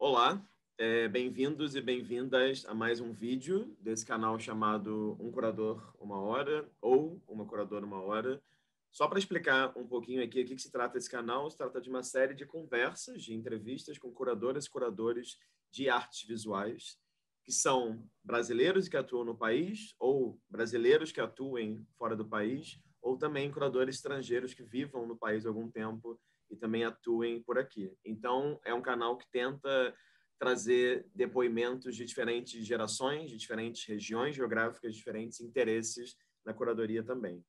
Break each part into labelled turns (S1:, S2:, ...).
S1: Olá, é, bem-vindos e bem-vindas a
S2: mais um vídeo desse canal chamado Um Curador Uma Hora ou Uma Curadora Uma Hora. Só para explicar um pouquinho aqui o que se trata esse canal, se trata de uma série de conversas, de entrevistas com curadoras e curadores de artes visuais, que são brasileiros que atuam no país ou brasileiros que atuem fora do país, ou também curadores estrangeiros que vivam no país há algum tempo e também atuem por aqui. Então, é um canal que tenta trazer depoimentos de diferentes gerações, de diferentes regiões geográficas, diferentes interesses na curadoria também.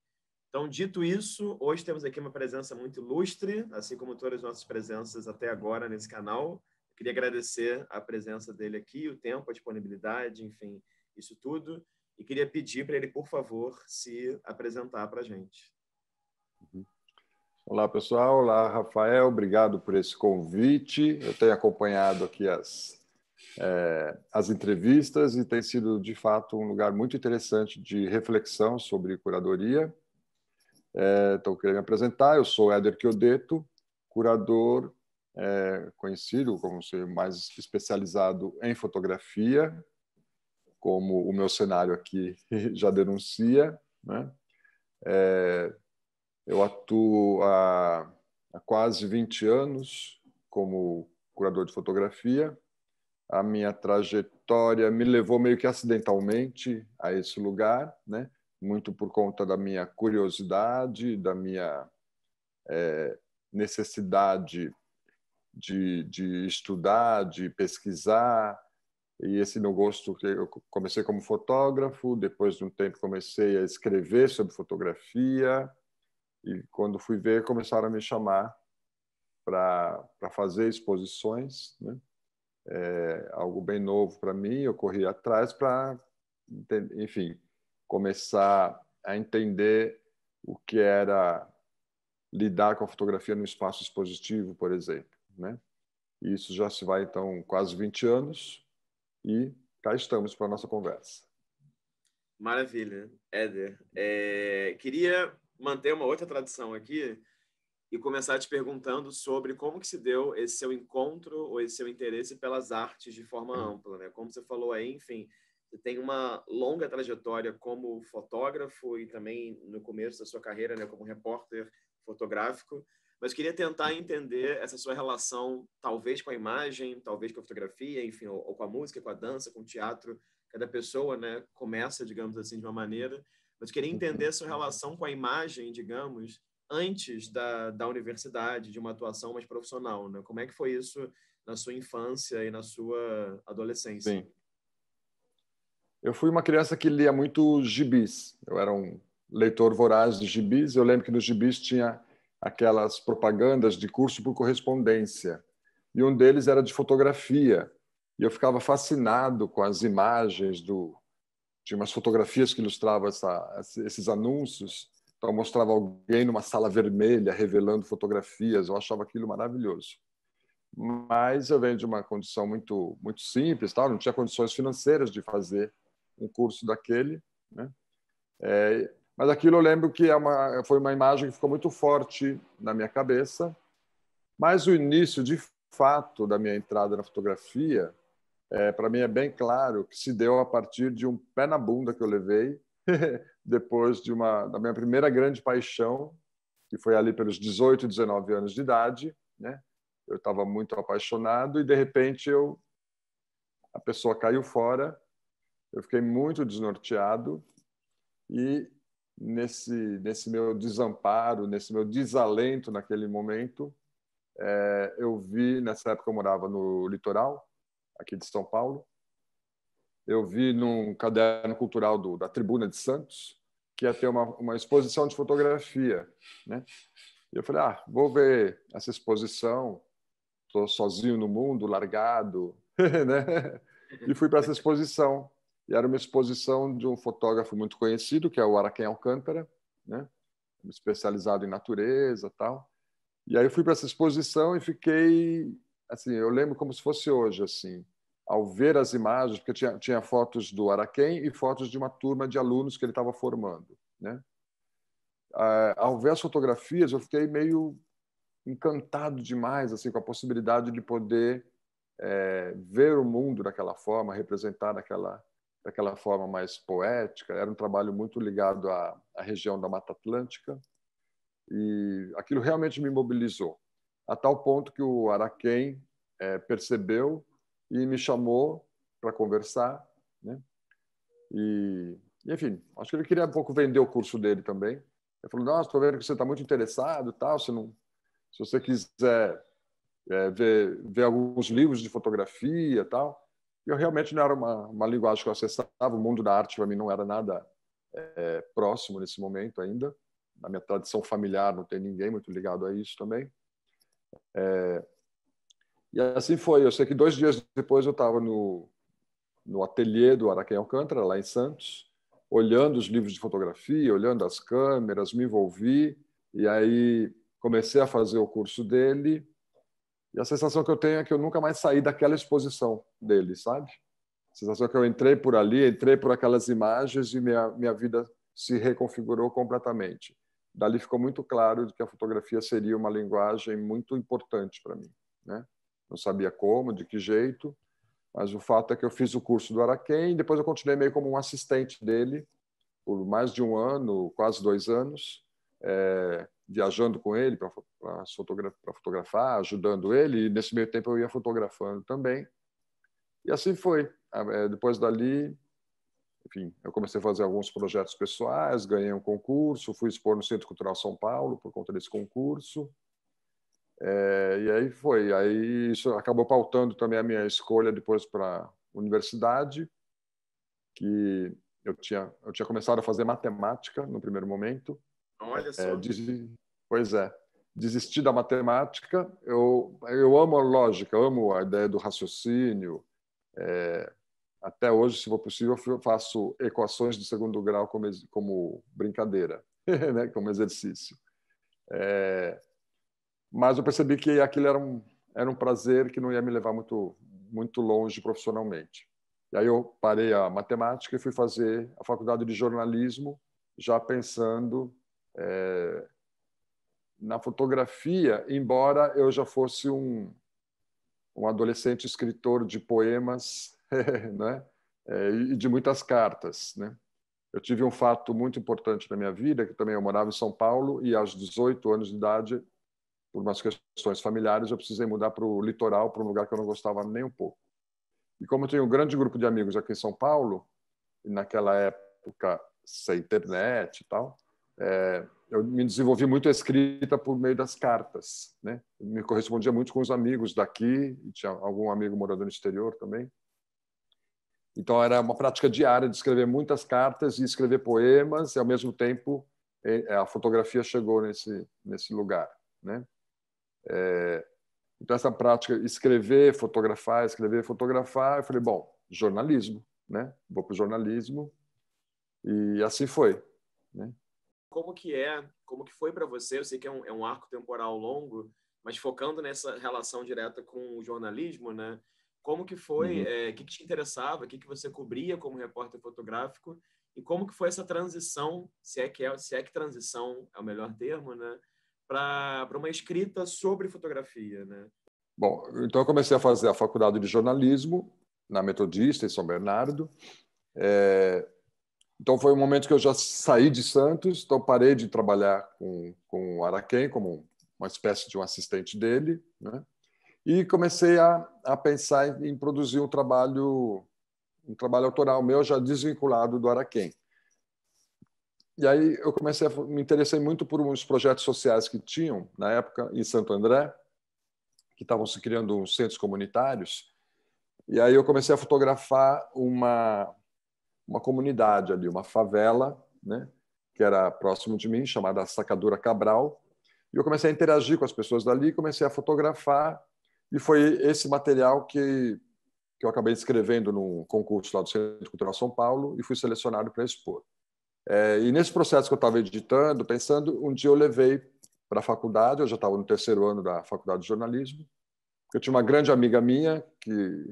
S2: Então, dito isso, hoje temos aqui uma presença muito ilustre, assim como todas as nossas presenças até agora nesse canal. Eu queria agradecer a presença dele aqui, o tempo, a disponibilidade, enfim, isso tudo. E queria pedir para ele, por favor, se apresentar para a gente.
S3: Uhum. Olá, pessoal. Olá, Rafael. Obrigado por esse convite. Eu tenho acompanhado aqui as, é, as entrevistas e tem sido, de fato, um lugar muito interessante de reflexão sobre curadoria. É, então, queria me apresentar. Eu sou Éder Chiodeto, curador é, conhecido como ser mais especializado em fotografia, como o meu cenário aqui já denuncia, né? É, eu atuo há, há quase 20 anos como curador de fotografia. A minha trajetória me levou meio que acidentalmente a esse lugar, né? muito por conta da minha curiosidade, da minha é, necessidade de, de estudar, de pesquisar, e esse meu gosto que eu comecei como fotógrafo, depois de um tempo comecei a escrever sobre fotografia, e quando fui ver, começaram a me chamar para fazer exposições, né? É, algo bem novo para mim, eu corri atrás para, enfim, começar a entender o que era lidar com a fotografia no espaço expositivo, por exemplo, né? isso já se vai então quase 20 anos e cá estamos para a nossa conversa.
S2: Maravilha, Éder. É, queria manter uma outra tradição aqui e começar te perguntando sobre como que se deu esse seu encontro ou esse seu interesse pelas artes de forma uhum. ampla, né? Como você falou aí, enfim, você tem uma longa trajetória como fotógrafo e também no começo da sua carreira, né, como repórter fotográfico, mas queria tentar entender essa sua relação, talvez com a imagem, talvez com a fotografia, enfim, ou, ou com a música, com a dança, com o teatro. Cada pessoa, né, começa, digamos assim, de uma maneira mas queria entender a sua relação com a imagem, digamos, antes da, da universidade, de uma atuação mais profissional. Né? Como é que foi isso na sua infância e na sua adolescência?
S3: Sim, eu fui uma criança que lia muito gibis. Eu era um leitor voraz de gibis. Eu lembro que nos gibis tinha aquelas propagandas de curso por correspondência. E um deles era de fotografia. E eu ficava fascinado com as imagens do tinha umas fotografias que ilustravam essa, esses anúncios. Então, mostrava alguém numa sala vermelha revelando fotografias. Eu achava aquilo maravilhoso. Mas eu venho de uma condição muito muito simples, tal. Não tinha condições financeiras de fazer um curso daquele, né? É, mas aquilo eu lembro que é uma, foi uma imagem que ficou muito forte na minha cabeça. Mas o início, de fato, da minha entrada na fotografia é, para mim é bem claro que se deu a partir de um pé na bunda que eu levei depois de uma da minha primeira grande paixão, que foi ali pelos 18, 19 anos de idade, né? Eu estava muito apaixonado e de repente eu a pessoa caiu fora. Eu fiquei muito desnorteado e nesse nesse meu desamparo, nesse meu desalento naquele momento, é, eu vi nessa época eu morava no litoral aqui de São Paulo. Eu vi num caderno cultural do, da Tribuna de Santos que ia ter uma, uma exposição de fotografia, né? E eu falei, ah, vou ver essa exposição. Estou sozinho no mundo, largado, né? E fui para essa exposição. E era uma exposição de um fotógrafo muito conhecido, que é o Araquém Alcântara, né? especializado em natureza tal. E aí eu fui para essa exposição e fiquei assim, eu lembro como se fosse hoje, assim, ao ver as imagens, porque tinha, tinha fotos do Araquém e fotos de uma turma de alunos que ele estava formando, né? Ah, ao ver as fotografias, eu fiquei meio encantado demais, assim, com a possibilidade de poder é, ver o mundo daquela forma, representar daquela daquela forma mais poética. Era um trabalho muito ligado à, à região da Mata Atlântica e aquilo realmente me mobilizou a tal ponto que o Araquém é, percebeu e me chamou para conversar, né? E, enfim, acho que ele queria um pouco vender o curso dele também. Ele falou: "Nossa, estou vendo que você está muito interessado, tal. Se não, se você quiser é, ver, ver alguns livros de fotografia, tal." Eu realmente não era uma, uma linguagem que eu acessava. O mundo da arte para mim não era nada é, próximo nesse momento ainda. Na minha tradição familiar não tem ninguém muito ligado a isso também. É, e assim foi. Eu sei que dois dias depois eu estava no, no ateliê do Araquém Alcântara, lá em Santos, olhando os livros de fotografia, olhando as câmeras, me envolvi. E aí comecei a fazer o curso dele. E a sensação que eu tenho é que eu nunca mais saí daquela exposição dele, sabe? A sensação é que eu entrei por ali, entrei por aquelas imagens e minha, minha vida se reconfigurou completamente dali ficou muito claro de que a fotografia seria uma linguagem muito importante para mim. Né? Não sabia como, de que jeito, mas o fato é que eu fiz o curso do Araquém, e depois eu continuei meio como um assistente dele por mais de um ano, quase dois anos, é, viajando com ele para fotografar, fotografar, ajudando ele, e nesse meio tempo eu ia fotografando também. E assim foi. Ah, eh, depois dali, enfim, eu comecei a fazer alguns projetos pessoais, ganhei um concurso, fui expor no Centro Cultural São Paulo por conta desse concurso. É, e aí foi, aí isso acabou pautando também a minha escolha depois para universidade, que eu tinha eu tinha começado a fazer matemática no primeiro momento.
S1: Olha é, só. É, des...
S3: Pois é, desisti da matemática. Eu eu amo a lógica, amo a ideia do raciocínio. É, até hoje, se for possível, eu faço equações de segundo grau como, como brincadeira, né? como exercício. É... Mas eu percebi que aquilo era um, era um prazer que não ia me levar muito, muito longe profissionalmente. E aí eu parei a matemática e fui fazer a faculdade de jornalismo, já pensando é, na fotografia, embora eu já fosse um, um adolescente escritor de poemas né? É, e de muitas cartas. Né? Eu tive um fato muito importante na minha vida, que também eu morava em São Paulo e aos 18 anos de idade, por umas questões familiares, eu precisei mudar para o litoral, para um lugar que eu não gostava nem um pouco. E como eu tenho um grande grupo de amigos aqui em São Paulo, e naquela época sem internet e tal, é, eu me desenvolvi muito a escrita por meio das cartas. Né? me correspondia muito com os amigos daqui, tinha algum amigo morador no exterior também. Então, era uma prática diária de escrever muitas cartas e escrever poemas, e, ao mesmo tempo, é, é, a fotografia chegou nesse, nesse lugar. Né? É, então, essa prática, escrever, fotografar, escrever, fotografar, eu falei, bom, jornalismo, né? Vou para o jornalismo. E assim foi. Né?
S2: Como que é, como que foi para você? Eu sei que é um, é um arco temporal longo, mas focando nessa relação direta com o jornalismo, né? Como que foi, o uhum. é, que, que, te interessava, o que, que você cobria como repórter fotográfico e como que foi essa transição, se é que, é, se é que transição é o melhor termo, né? Para uma escrita sobre fotografia, né?
S3: Bom, então eu comecei a fazer a faculdade de jornalismo na Metodista, em São Bernardo. É, então foi um momento que eu já saí de Santos, então parei de trabalhar com, com o Araquém como uma espécie de um assistente dele, né? E comecei a, a pensar em, produzir um trabalho um trabalho autoral meu já desvinculado do Araquém. E aí eu comecei a me interessei muito por uns projetos sociais que tinham na época em Santo André, que estavam se criando uns centros comunitários. E aí eu comecei a fotografar uma uma comunidade ali, uma favela, né, que era próximo de mim, chamada Sacadura Cabral. E eu comecei a interagir com as pessoas dali, comecei a fotografar e foi esse material que, que eu acabei escrevendo num concurso lá do Centro Cultural São Paulo e fui selecionado para expor. É, e nesse processo que eu estava editando, pensando, um dia eu levei para a faculdade, eu já estava no terceiro ano da faculdade de jornalismo, eu tinha uma grande amiga minha que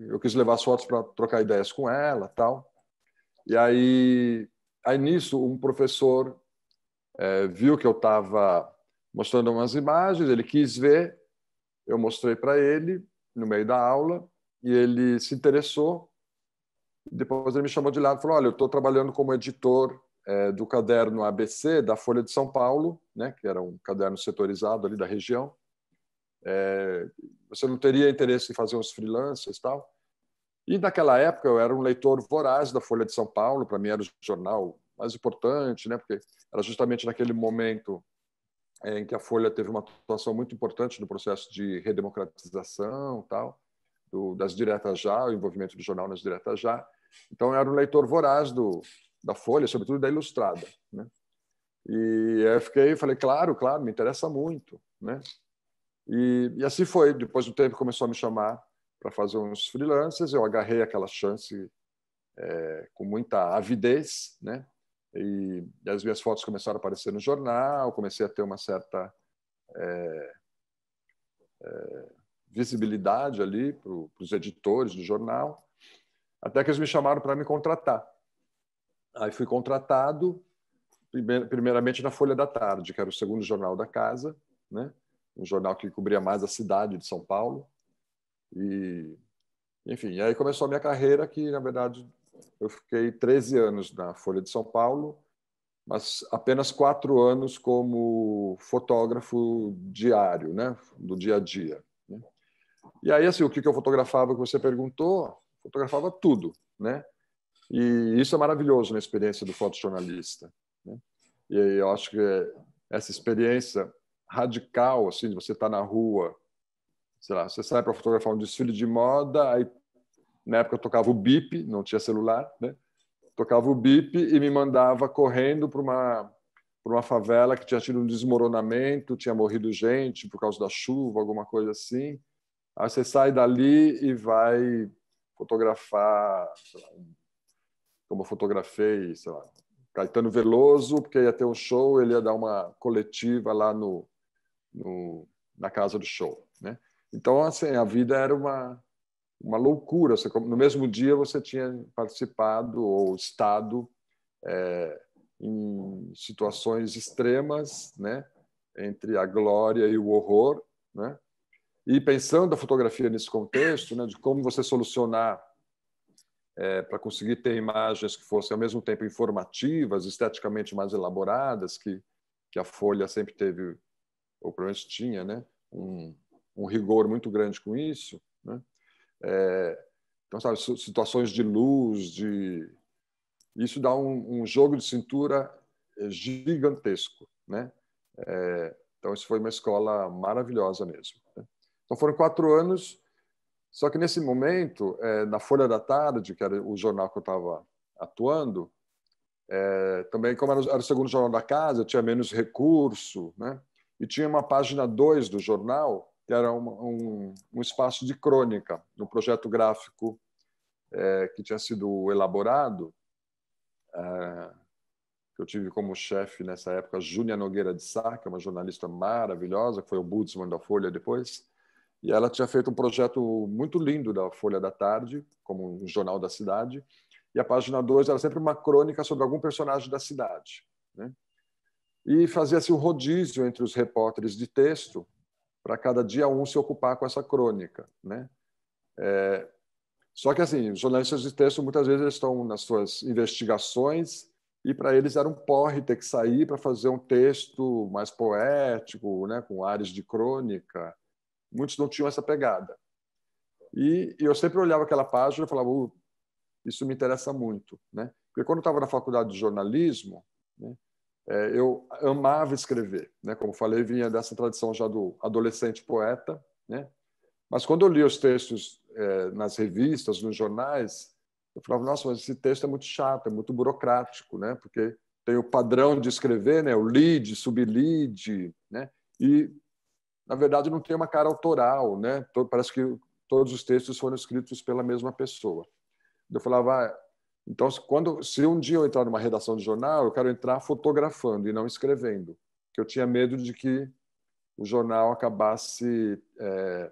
S3: eu quis levar as fotos para trocar ideias com ela tal e aí aí nisso um professor é, viu que eu estava mostrando umas imagens ele quis ver eu mostrei para ele no meio da aula e ele se interessou. Depois ele me chamou de lado e falou: Olha, eu estou trabalhando como editor é, do caderno ABC da Folha de São Paulo, né, que era um caderno setorizado ali da região. É, você não teria interesse em fazer uns freelancers e tal? E naquela época eu era um leitor voraz da Folha de São Paulo, para mim era o jornal mais importante, né, porque era justamente naquele momento é, em que a Folha teve uma atuação muito importante no processo de redemocratização tal, do, das diretas já, o envolvimento do jornal nas diretas já. Então, era um leitor voraz do, da Folha, sobretudo da Ilustrada. Né? E eu fiquei, falei, claro, claro, me interessa muito. Né? E, e assim foi. Depois do tempo, começou a me chamar para fazer uns freelancers. Eu agarrei aquela chance é, com muita avidez, né? E, e as minhas fotos começaram a aparecer no jornal, comecei a ter uma certa é, é, visibilidade ali para os editores do jornal, até que eles me chamaram para me contratar. Aí fui contratado, primeiramente na Folha da Tarde, que era o segundo jornal da casa, né? um jornal que cobria mais a cidade de São Paulo. E, enfim, aí começou a minha carreira, que na verdade eu fiquei 13 anos na Folha de São Paulo, mas apenas quatro anos como fotógrafo diário, né, do dia a dia. Né? E aí, assim, o que eu fotografava que você perguntou, fotografava tudo, né? E isso é maravilhoso na experiência do fotojornalista. Né? E eu acho que essa experiência radical, assim, de você estar tá na rua, sei lá, você sai para fotografar um desfile de moda, aí na época eu tocava o bip, não tinha celular, né? Tocava o bip e me mandava correndo para uma para uma favela que tinha tido um desmoronamento, tinha morrido gente por causa da chuva, alguma coisa assim. Aí você sai dali e vai fotografar, lá, como eu fotografei, sei lá, Caetano Veloso, porque ia ter um show, ele ia dar uma coletiva lá no, no na casa do show, né? Então assim, a vida era uma uma loucura. no mesmo dia você tinha participado ou estado é, em situações extremas, né? entre a glória e o horror, né? E pensando a fotografia nesse contexto, né, de como você solucionar é, para conseguir ter imagens que fossem ao mesmo tempo informativas, esteticamente mais elaboradas, que, que a Folha sempre teve, ou pelo menos tinha, né, um, um rigor muito grande com isso, né? É, então, sabe, situações de luz, de isso dá um, um jogo de cintura é, gigantesco, né? É, então, isso foi uma escola maravilhosa mesmo. Né? Então, foram quatro anos, só que nesse momento, é, na Folha da Tarde, que era o jornal que eu estava atuando, é, também, como era, era o segundo jornal da casa, tinha menos recurso, né? E tinha uma página 2 do jornal que era um, um, espaço de crônica no projeto gráfico é, que tinha sido elaborado, é, que eu tive como chefe nessa época Júnia Nogueira de Sá, que é uma jornalista maravilhosa, que foi o Budsman da Folha depois, e ela tinha feito um projeto muito lindo da Folha da Tarde, como um jornal da cidade, e a página 2 era sempre uma crônica sobre algum personagem da cidade. Né? E fazia-se um rodízio entre os repórteres de texto, para cada dia um se ocupar com essa crônica, né? É, só que assim, os jornalistas de texto muitas vezes estão nas suas investigações e para eles era um porre ter que sair para fazer um texto mais poético, né, com ares de crônica. Muitos não tinham essa pegada. E, e eu sempre olhava aquela página e falava, uh, isso me interessa muito, né? Porque quando eu estava na faculdade de jornalismo, né, é, eu amava escrever, né? Como falei, vinha dessa tradição já do adolescente poeta, né? Mas quando eu li os textos é, nas revistas, nos jornais, eu falava, nossa, mas esse texto é muito chato, é muito burocrático, né? Porque tem o padrão de escrever, né? O lead, sublead, né? E na verdade não tem uma cara autoral, né? Parece que todos os textos foram escritos pela mesma pessoa. Eu falava, ah, então, quando, se um dia eu entrar numa redação de jornal, eu quero entrar fotografando e não escrevendo, que eu tinha medo de que o jornal acabasse é,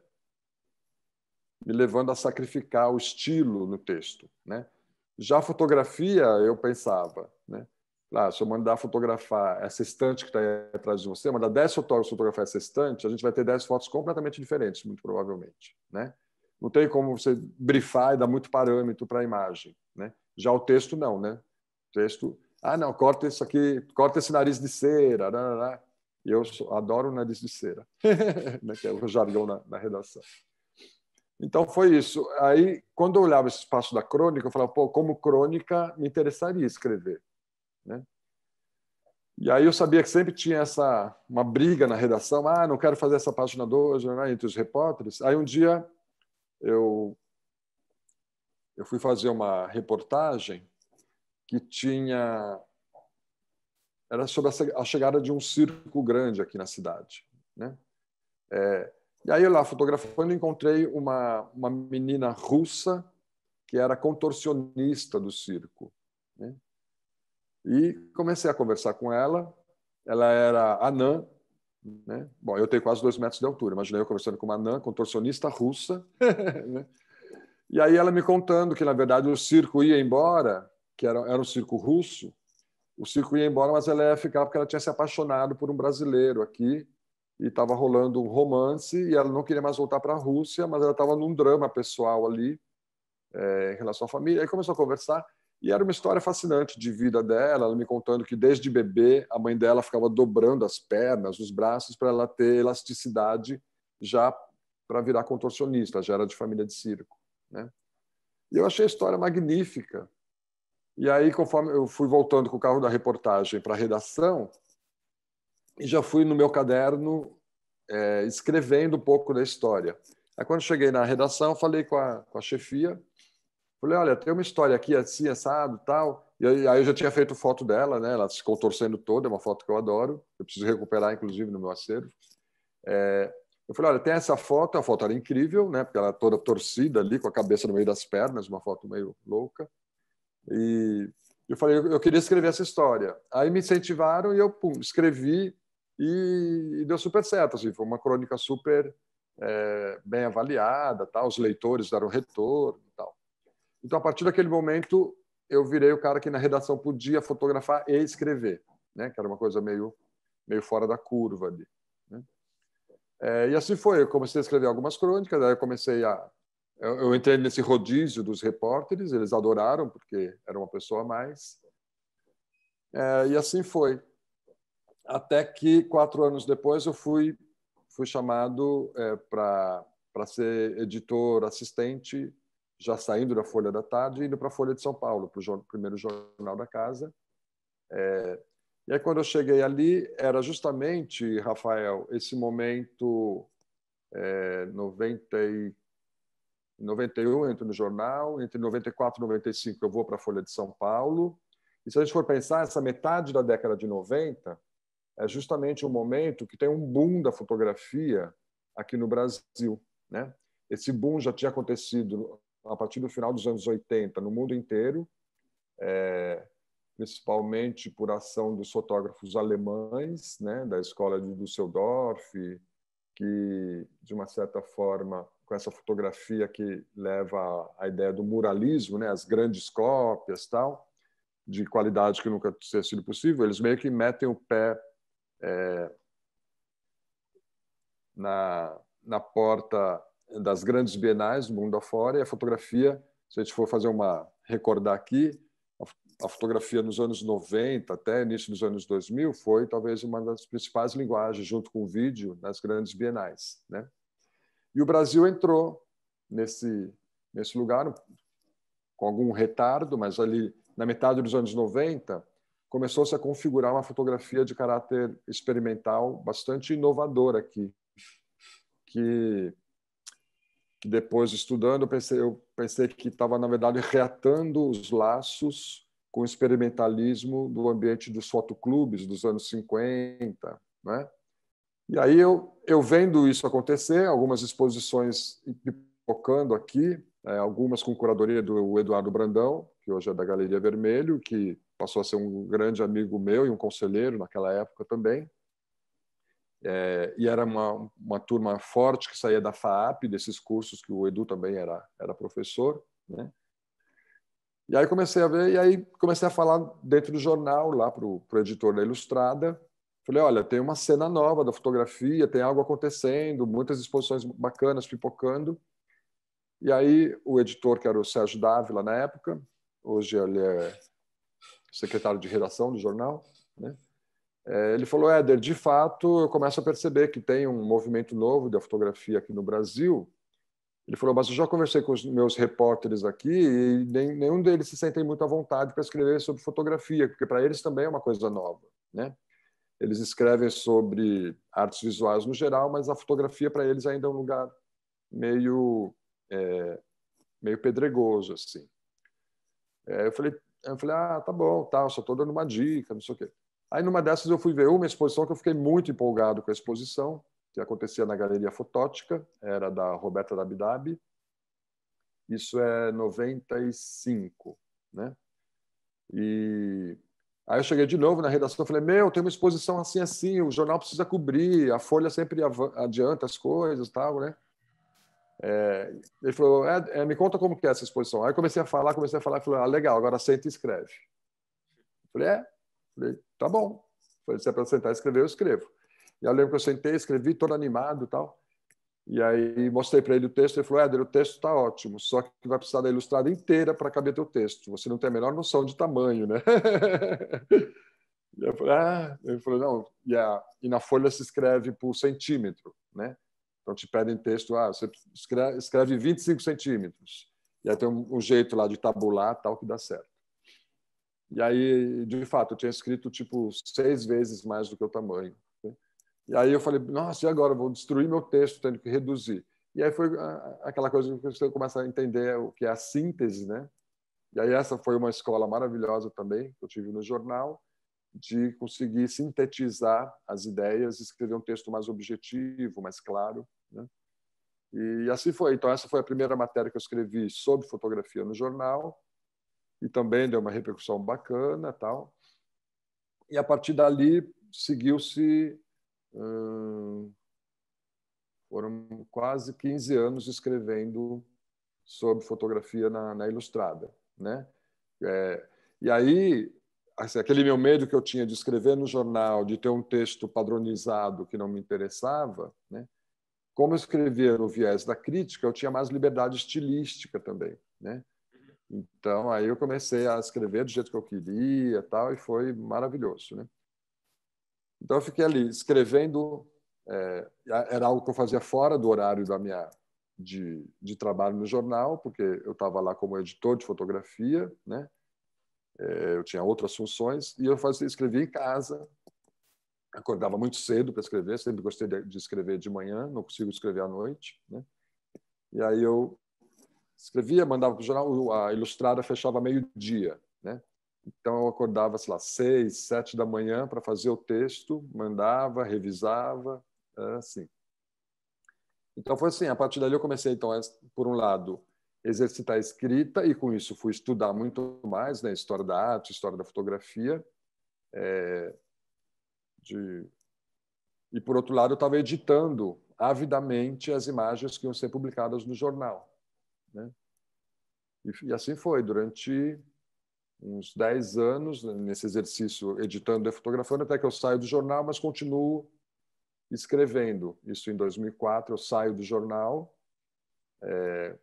S3: me levando a sacrificar o estilo no texto. Né? Já a fotografia, eu pensava, né? Ah, se eu mandar fotografar essa estante que está atrás de você, mandar 10 fotógrafos fotografar essa estante, a gente vai ter 10 fotos completamente diferentes, muito provavelmente. Né? Não tem como você brifar e dar muito parâmetro para a imagem. Né? Já o texto não, né? O texto, ah, não, corta isso aqui, corta esse nariz de cera, não, não, não. eu adoro nariz de cera, né, que é o jargão na, na redação. Então foi isso. Aí, quando eu olhava esse espaço da crônica, eu falava, pô, como crônica me interessaria escrever, né? E aí eu sabia que sempre tinha essa uma briga na redação, ah, não quero fazer essa página 2, né, entre os repórteres. Aí um dia eu eu fui fazer uma reportagem que tinha era sobre a chegada de um circo grande aqui na cidade, né? É, e aí eu lá fotografando encontrei uma uma menina russa que era contorcionista do circo, né? E comecei a conversar com ela. Ela era anã, né? Bom, eu tenho quase dois metros de altura. Imaginei eu conversando com uma anã, contorcionista russa, né? E aí ela me contando que, na verdade, o circo ia embora, que era, era um circo russo, o circo ia embora, mas ela ia ficar porque ela tinha se apaixonado por um brasileiro aqui e estava rolando um romance e ela não queria mais voltar para a Rússia, mas ela estava num drama pessoal ali é, em relação à família. Aí começou a conversar e era uma história fascinante de vida dela, ela me contando que desde bebê a mãe dela ficava dobrando as pernas, os braços para ela ter elasticidade já para virar contorcionista, já era de família de circo. Né? E eu achei a história magnífica. E aí, conforme eu fui voltando com o carro da reportagem para a redação, e já fui no meu caderno é, escrevendo um pouco da história. Aí, quando cheguei na redação, falei com a, com a chefia, falei, olha, tem uma história aqui assim, assado, tal. E aí, aí eu já tinha feito foto dela, né? Ela se contorcendo toda, é uma foto que eu adoro. Eu preciso recuperar, inclusive, no meu acervo. É, eu falei, olha, tem essa foto, é a foto era é incrível, né? Porque ela é toda torcida ali, com a cabeça no meio das pernas, uma foto meio louca. E eu falei, eu queria escrever essa história. Aí me incentivaram e eu pum, escrevi e, e deu super certo. Assim, foi uma crônica super é, bem avaliada, tá? os leitores deram retorno e tal. Então, a partir daquele momento, eu virei o cara que na redação podia fotografar e escrever, né? que era uma coisa meio, meio fora da curva ali. É, e assim foi. Eu comecei a escrever algumas crônicas, aí eu comecei a. Eu, eu, entrei nesse rodízio dos repórteres, eles adoraram, porque era uma pessoa a mais. É, e assim foi. Até que, quatro anos depois, eu fui, fui chamado é, para ser editor assistente, já saindo da Folha da Tarde, indo para a Folha de São Paulo, para o primeiro jornal da casa. É, e aí, quando eu cheguei ali, era justamente, Rafael, esse momento é, eh, 90 e, 91, entro no jornal, entre 94 e 95 eu vou para a Folha de São Paulo. E se a gente for pensar, essa metade da década de 90 é justamente o um momento que tem um boom da fotografia aqui no Brasil. Né? Esse boom já tinha acontecido a partir do final dos anos 80 no mundo inteiro. É, principalmente por ação dos fotógrafos alemães, né, da escola de Düsseldorf, que de uma certa forma com essa fotografia que leva a ideia do muralismo, né, as grandes cópias, tal, de qualidade que nunca tinha sido possível, eles meio que metem o pé é, na, na porta das grandes bienais do mundo afora, e a fotografia, se a gente for fazer uma recordar aqui, a fotografia nos anos 90, até início dos anos 2000, foi talvez uma das principais linguagens, junto com o vídeo, nas grandes bienais. Né? E o Brasil entrou nesse, nesse lugar, com algum retardo, mas ali na metade dos anos 90, começou-se a configurar uma fotografia de caráter experimental bastante inovadora aqui, que que depois estudando eu pensei, eu pensei que estava na verdade reatando os laços com o experimentalismo do ambiente dos fotoclubes dos anos 50. Né? E aí eu, eu vendo isso acontecer, algumas exposições tocando aqui, é, algumas com curadoria do Eduardo Brandão, que hoje é da Galeria Vermelho, que passou a ser um grande amigo meu e um conselheiro naquela época também. É, e era uma, uma turma forte que saía da FAAP, desses cursos que o Edu também era, era professor, né? E aí comecei a ver, e aí comecei a falar dentro do jornal, lá para o editor da Ilustrada. Falei, olha, tem uma cena nova da fotografia, tem algo acontecendo, muitas exposições bacanas pipocando. E aí o editor, que era o Sérgio Dávila na época, hoje ele é secretário de redação do jornal, né? Eh, ele falou, Éder, de fato, eu começo a perceber que tem um movimento novo da fotografia aqui no Brasil, ele falou, mas eu já conversei com os meus repórteres aqui e nem, nenhum deles se sentem muito à vontade para escrever sobre fotografia, porque para eles também é uma coisa nova, né? Eles escrevem sobre artes visuais no geral, mas a fotografia para eles ainda é um lugar meio é, meio pedregoso assim. É, eu falei, eu falei, ah, tá bom, tal, tá, só estou dando uma dica, não sei o quê. Aí numa dessas eu fui ver uma exposição que eu fiquei muito empolgado com a exposição que acontecia na Galeria Fotótica, era da Roberta Dabidab. Isso é 95, né? E aí eu cheguei de novo na redação, falei: "Meu, tem uma exposição assim assim, o jornal precisa cobrir, a Folha sempre adianta as coisas, tal, né?" É, ele falou, é, é, me conta como que é essa exposição. Aí comecei a falar, comecei a falar, falou, ah, legal, agora senta e escreve. Falei, é? Falei, tá bom. Falei, se é para sentar e escrever, eu escrevo. E eu lembro que eu sentei, escrevi, todo animado e tal. E aí mostrei para ele o texto, e ele falou, Éder, o texto está ótimo, só que vai precisar da ilustrada inteira para caber teu texto. Você não tem a menor noção de tamanho, né? e eu falei, ah, ele falou, não, e, a, e na folha se escreve por centímetro, né? Então te pedem texto, ah, você escreve, escreve 25 centímetros. E aí tem um, um jeito lá de tabular, tal, que dá certo. E aí, de fato, eu tinha escrito tipo seis vezes mais do que o tamanho. E aí eu falei, nossa, e agora? Vou destruir meu texto, tendo que reduzir. E aí foi ah, ah, aquela coisa que você começa a entender o que é a síntese, né? E aí essa foi uma escola maravilhosa também, que eu tive no jornal, de conseguir sintetizar as ideias, escrever um texto mais objetivo, mais claro, né? E assim foi. Então essa foi a primeira matéria que eu escrevi sobre fotografia no jornal e também deu uma repercussão bacana, tal. E a partir dali seguiu-se foram quase 15 anos escrevendo sobre fotografia na, na Ilustrada, né? É, e aí assim, aquele meu medo que eu tinha de escrever no jornal, de ter um texto padronizado que não me interessava, né? Como eu escrevia no viés da crítica, eu tinha mais liberdade estilística também, né? Então aí eu comecei a escrever do jeito que eu queria, tal, e foi maravilhoso, né? Então, eu fiquei ali escrevendo, é, era algo que eu fazia fora do horário da minha, de, de trabalho no jornal, porque eu estava lá como editor de fotografia, né? É, eu tinha outras funções, e eu fazia, escrevia em casa, acordava muito cedo para escrever, sempre gostei de, de escrever de manhã, não consigo escrever à noite, né? E aí eu escrevia, mandava para o jornal, a Ilustrada fechava meio-dia. Então eu acordava, sei lá, seis, sete da manhã para fazer o texto, mandava, revisava, é assim. Então foi assim, a partir dali eu comecei, então, por um lado, exercitar a escrita e com isso fui estudar muito mais, né, história da arte, história da fotografia, é, de... e por outro lado eu estava editando avidamente as imagens que iam ser publicadas no jornal, né? e, e assim foi durante uns 10 anos né, nesse exercício editando e fotografando, até que eu saio do jornal, mas continuo escrevendo. Isso em 2004, eu saio do jornal, é,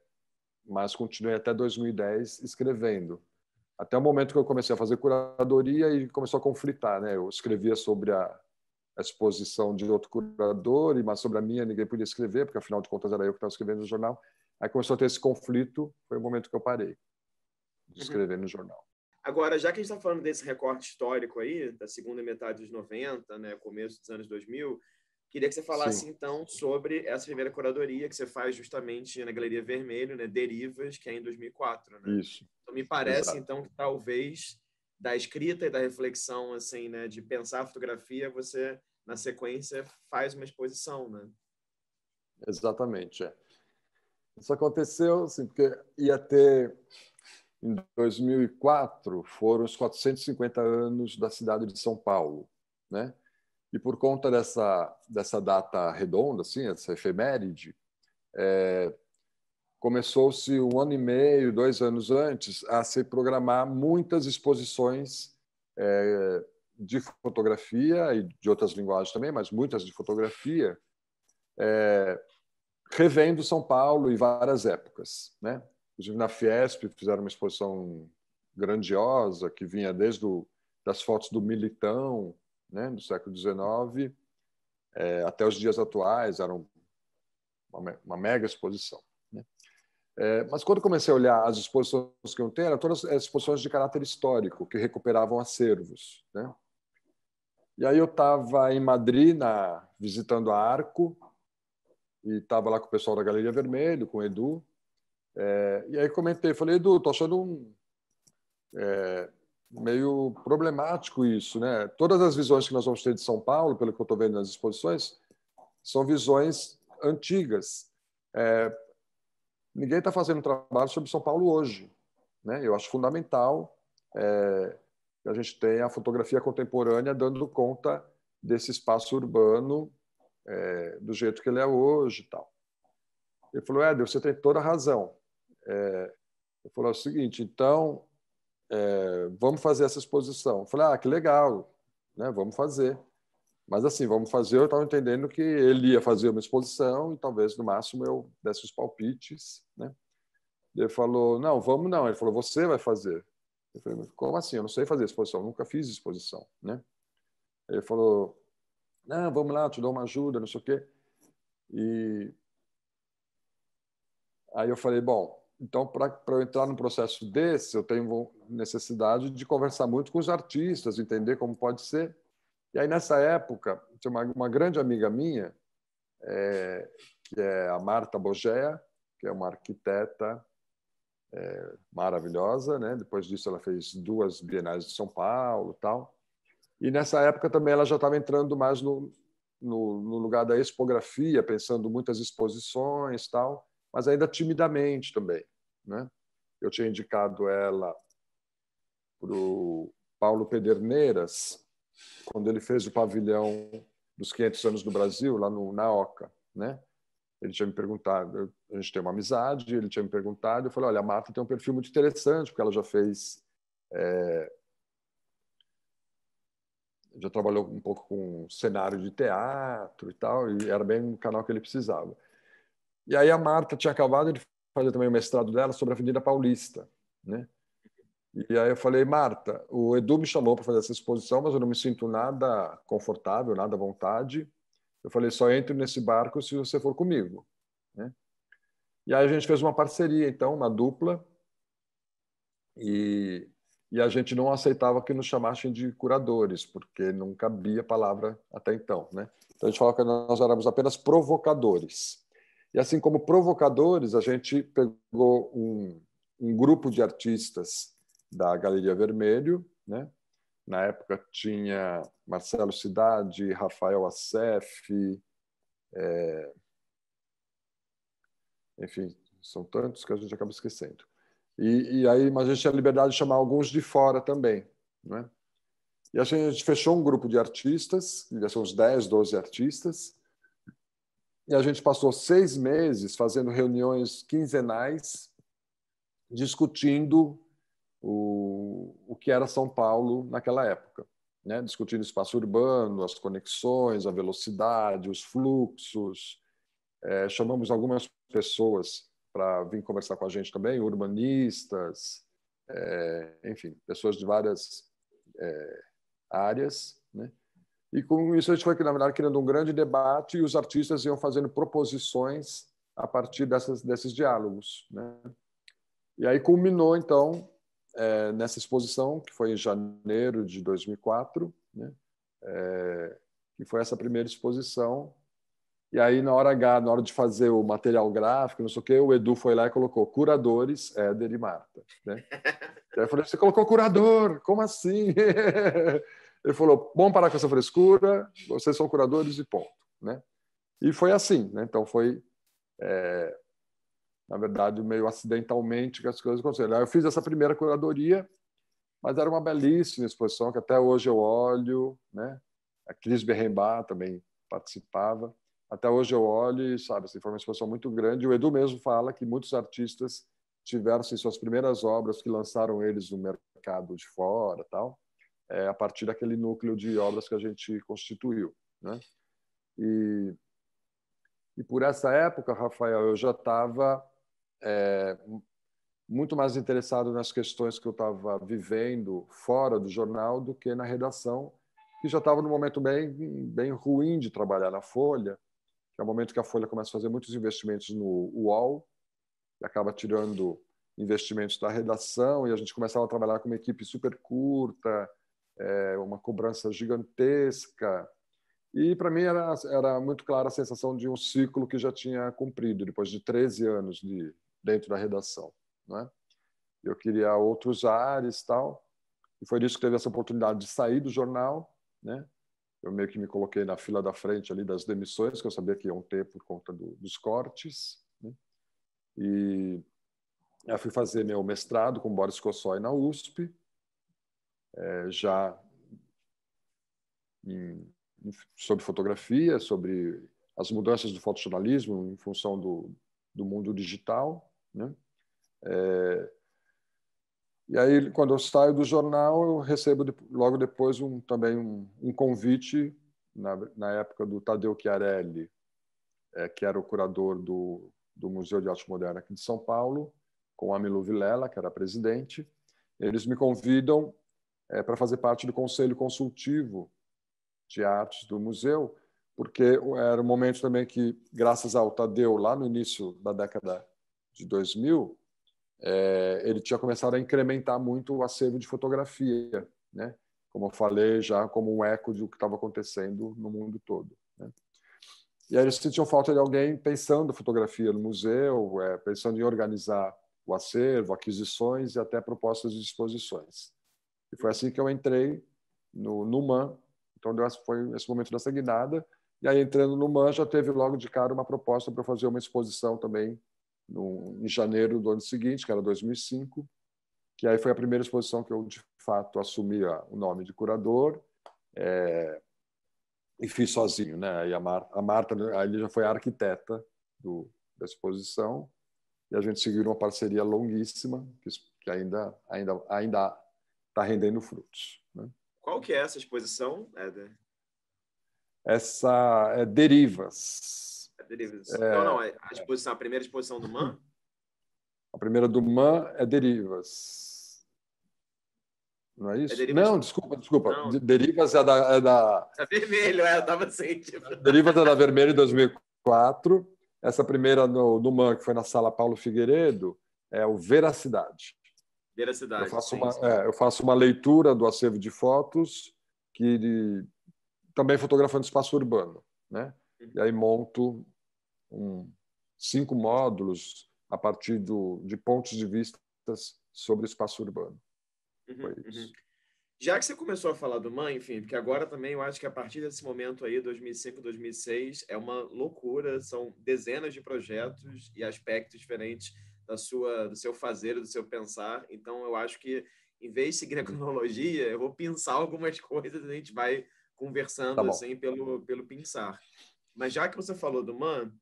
S3: mas continuei até 2010 escrevendo. Até o momento que eu comecei a fazer curadoria e começou a conflitar. Né? Eu escrevia sobre a, exposição de outro curador, mas sobre a minha ninguém podia escrever, porque afinal de contas era eu que estava escrevendo no jornal. Aí começou a ter esse conflito, foi o momento que eu parei de uhum. escrever no jornal.
S2: Agora, já que a gente está falando desse recorte histórico aí, da segunda metade dos 90, né, começo dos anos 2000, queria que você falasse, Sim. então, sobre essa primeira curadoria que você faz justamente na Galeria Vermelho, né, Derivas, que é em 2004. Né? Isso. Então, me parece, Exato. então, que talvez da escrita e da reflexão, assim, né, de pensar a fotografia, você, na sequência, faz uma exposição, né?
S3: Exatamente, é. Isso aconteceu, assim, porque ia ter em 2004, foram os 450 anos da cidade de São Paulo, né? E por conta dessa dessa data redonda, assim, essa efeméride, é, começou-se um ano e meio, dois anos antes, a se programar muitas exposições é, de fotografia e de outras linguagens também, mas muitas de fotografia, é, revendo São Paulo e várias épocas, né? Inclusive, na Fiesp, fizeram uma exposição grandiosa que vinha desde o, das fotos do Militão, né, do século XIX, é, até os dias atuais, era uma, uma mega exposição. Né? É, mas quando comecei a olhar as exposições que eu tenho, eram todas exposições de caráter histórico, que recuperavam acervos. Né? E aí eu estava em Madrid, na, visitando a Arco, e estava lá com o pessoal da Galeria Vermelho, com o Edu, é, e aí comentei, falei, Edu, estou achando um, é, meio problemático isso. Né? Todas as visões que nós vamos ter de São Paulo, pelo que eu estou vendo nas exposições, são visões antigas. É, ninguém está fazendo trabalho sobre São Paulo hoje. Né? Eu acho fundamental é, que a gente tenha a fotografia contemporânea dando conta desse espaço urbano é, do jeito que ele é hoje e tal. Ele falou, Éder, você tem toda a razão. É, ele falou o seguinte, então, é, vamos fazer essa exposição. Eu falei, ah, que legal, né? vamos fazer. Mas assim, vamos fazer, eu estava entendendo que ele ia fazer uma exposição e talvez, no máximo, eu desse os palpites, né? Ele falou, não, vamos não. Ele falou, você vai fazer. Eu falei, como assim? Eu não sei fazer exposição, nunca fiz exposição, né? Ele falou, não, vamos lá, te dou uma ajuda, não sei o quê. E aí eu falei, bom, então, para eu entrar num processo desse, eu tenho necessidade de conversar muito com os artistas, entender como pode ser. E aí, nessa época, tinha uma, uma grande amiga minha, é, que é a Marta Bogea, que é uma arquiteta é, maravilhosa, né? Depois disso, ela fez duas bienais de São Paulo, tal. E nessa época também ela já estava entrando mais no, no, no lugar da expografia, pensando muitas exposições, tal, mas ainda timidamente também. Né? Eu tinha indicado ela para o Paulo Pederneiras, quando ele fez o pavilhão dos 500 anos do Brasil, lá no, na OCA. Né? Ele tinha me perguntado, a gente tem uma amizade, ele tinha me perguntado, eu falei, olha, a Marta tem um perfil muito interessante, porque ela já fez... É, já trabalhou um pouco com cenário de teatro e tal, e era bem o canal que ele precisava. E aí a Marta tinha acabado de fazer também o mestrado dela sobre a Avenida Paulista, né? E aí eu falei, Marta, o Edu me chamou para fazer essa exposição, mas eu não me sinto nada confortável, nada à vontade. Eu falei, só entro nesse barco se você for comigo. Né? E aí a gente fez uma parceria, então, uma dupla, e, e a gente não aceitava que nos chamassem de curadores, porque não cabia a palavra até então. Né? Então a gente falava que nós éramos apenas provocadores. E assim como provocadores, a gente pegou um, um grupo de artistas da Galeria Vermelho, né? Na época tinha Marcelo Cidade, Rafael Assef, é... enfim, são tantos que a gente acaba esquecendo. E, e aí, mas a gente tinha liberdade de chamar alguns de fora também, né? E a gente fechou um grupo de artistas, já são uns 10, 12 artistas, e a gente passou seis meses fazendo reuniões quinzenais, discutindo o, o que era São Paulo naquela época. Né? discutindo espaço urbano, as conexões, a velocidade, os fluxos. É, chamamos algumas pessoas para vir conversar com a gente também, urbanistas, é, enfim, pessoas de várias é, áreas. E com isso a gente foi, na verdade, criando um grande debate e os artistas iam fazendo proposições a partir dessas, desses diálogos. Né? E aí culminou, então, é, nessa exposição, que foi em janeiro de 2004, né? É, que foi essa primeira exposição. E aí, na hora H, na hora de fazer o material gráfico, não sei o quê, o Edu foi lá e colocou curadores, Éder e Marta. Né? aí eu falei, você colocou curador? Como assim? Ele falou: bom parar com essa frescura, vocês são curadores e ponto. Né? E foi assim. Né? Então, foi, é, na verdade, meio acidentalmente que as coisas aconteceram. Aí eu fiz essa primeira curadoria, mas era uma belíssima exposição que até hoje eu olho. Né? A Cris Berrembá também participava. Até hoje eu olho e, sabe, assim, foi uma exposição muito grande. O Edu mesmo fala que muitos artistas tiveram assim, suas primeiras obras que lançaram eles no mercado de fora tal é, a partir daquele núcleo de obras que a gente constituiu. Né? E, e por essa época, Rafael, eu já estava é, muito mais interessado nas questões que eu estava vivendo fora do jornal do que na redação, que já estava num momento bem, bem ruim de trabalhar na Folha, que é o momento que a Folha começa a fazer muitos investimentos no UOL, e acaba tirando investimentos da redação, e a gente começava a trabalhar com uma equipe super curta, é, uma cobrança gigantesca. E para mim era, era muito clara a sensação de um ciclo que já tinha cumprido, depois de 13 anos de, dentro da redação. Né? Eu queria outros ares tal. E foi disso que teve essa oportunidade de sair do jornal. Né? Eu meio que me coloquei na fila da frente ali das demissões, que eu sabia que iam ter por conta do, dos cortes. Né? E eu fui fazer meu mestrado com Boris Kossoi na USP é, já em, sobre fotografia, sobre as mudanças do fotojornalismo em função do, do mundo digital. Né? É, e aí, quando eu saio do jornal, eu recebo logo depois um, também um, um convite, na, na, época do Tadeu Chiarelli, é, que era o curador do, do Museu de Arte Moderna aqui de São Paulo, com Amilu Vilela, que era presidente. Eles me convidam é, para fazer parte do Conselho Consultivo de Artes do Museu, porque era um momento também que, graças ao Tadeu, lá no início da década de 2000, é, ele tinha começado a incrementar muito o acervo de fotografia, né? como eu falei, já como um eco do que estava acontecendo no mundo todo. Né? E aí eles sentiam falta de alguém pensando fotografia no museu, é, pensando em organizar o acervo, aquisições e até propostas de exposições. E foi assim que eu entrei no, no MAN. Então, foi esse momento dessa guinada. E aí, entrando no MAN, já teve logo de cara uma proposta para fazer uma exposição também no, em janeiro do ano seguinte, que era 2005, que aí foi a primeira exposição que eu, de fato, assumi o nome de curador é, e fiz sozinho. Né? E a, Mar, a Marta ali já foi a arquiteta do, da exposição e a gente seguiu uma parceria longuíssima, que, que ainda, ainda, ainda está rendendo frutos. Né?
S2: Qual que é essa exposição, Éder?
S3: Essa é derivas. É derivas. É, não, não,
S2: é a exposição, a primeira exposição do Man?
S3: A primeira do Man é derivas. Não é isso? É não, desculpa, desculpa. Não. Derivas é da. É da
S2: é vermelho, é, eu estava sem.
S3: Derivas é da vermelho 2004. Essa primeira do Man, que foi na sala Paulo Figueiredo, é o Veracidade.
S2: Veracidade. Eu faço, sim, uma, sim.
S3: É, eu faço uma leitura do acervo de fotos, que de, também é fotografando espaço urbano. Né? Uhum. E aí monto um, cinco módulos a partir do, de pontos de vista sobre o espaço urbano. Uhum, uhum.
S2: Já que você começou a falar do mãe, enfim, porque agora também eu acho que a partir desse momento aí, 2005, 2006, é uma loucura, são dezenas de projetos e aspectos diferentes da sua, do seu fazer, do seu pensar. Então, eu acho que, em vez de seguir a cronologia, eu vou pensar algumas coisas e a gente vai conversando tá assim pelo, pelo pensar. Mas já que você falou do Man,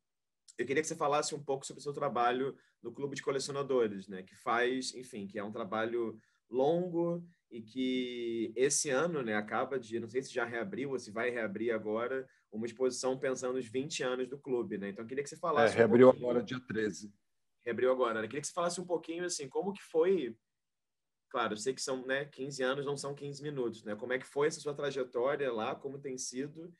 S2: eu queria que você falasse um pouco sobre o seu trabalho no Clube de Colecionadores, né? Que faz, enfim, que é um trabalho longo e que esse ano, né, acaba de, não sei se já reabriu ou se vai reabrir agora, uma exposição pensando nos 20 anos do clube, né? Então eu queria que você falasse. É, reabriu um agora dia 13. Abriu agora. Né? Queria que você falasse um pouquinho, assim, como que foi... Claro, eu sei que são né, 15 anos, não são 15 minutos, né? Como é que foi essa sua trajetória lá, como tem sido?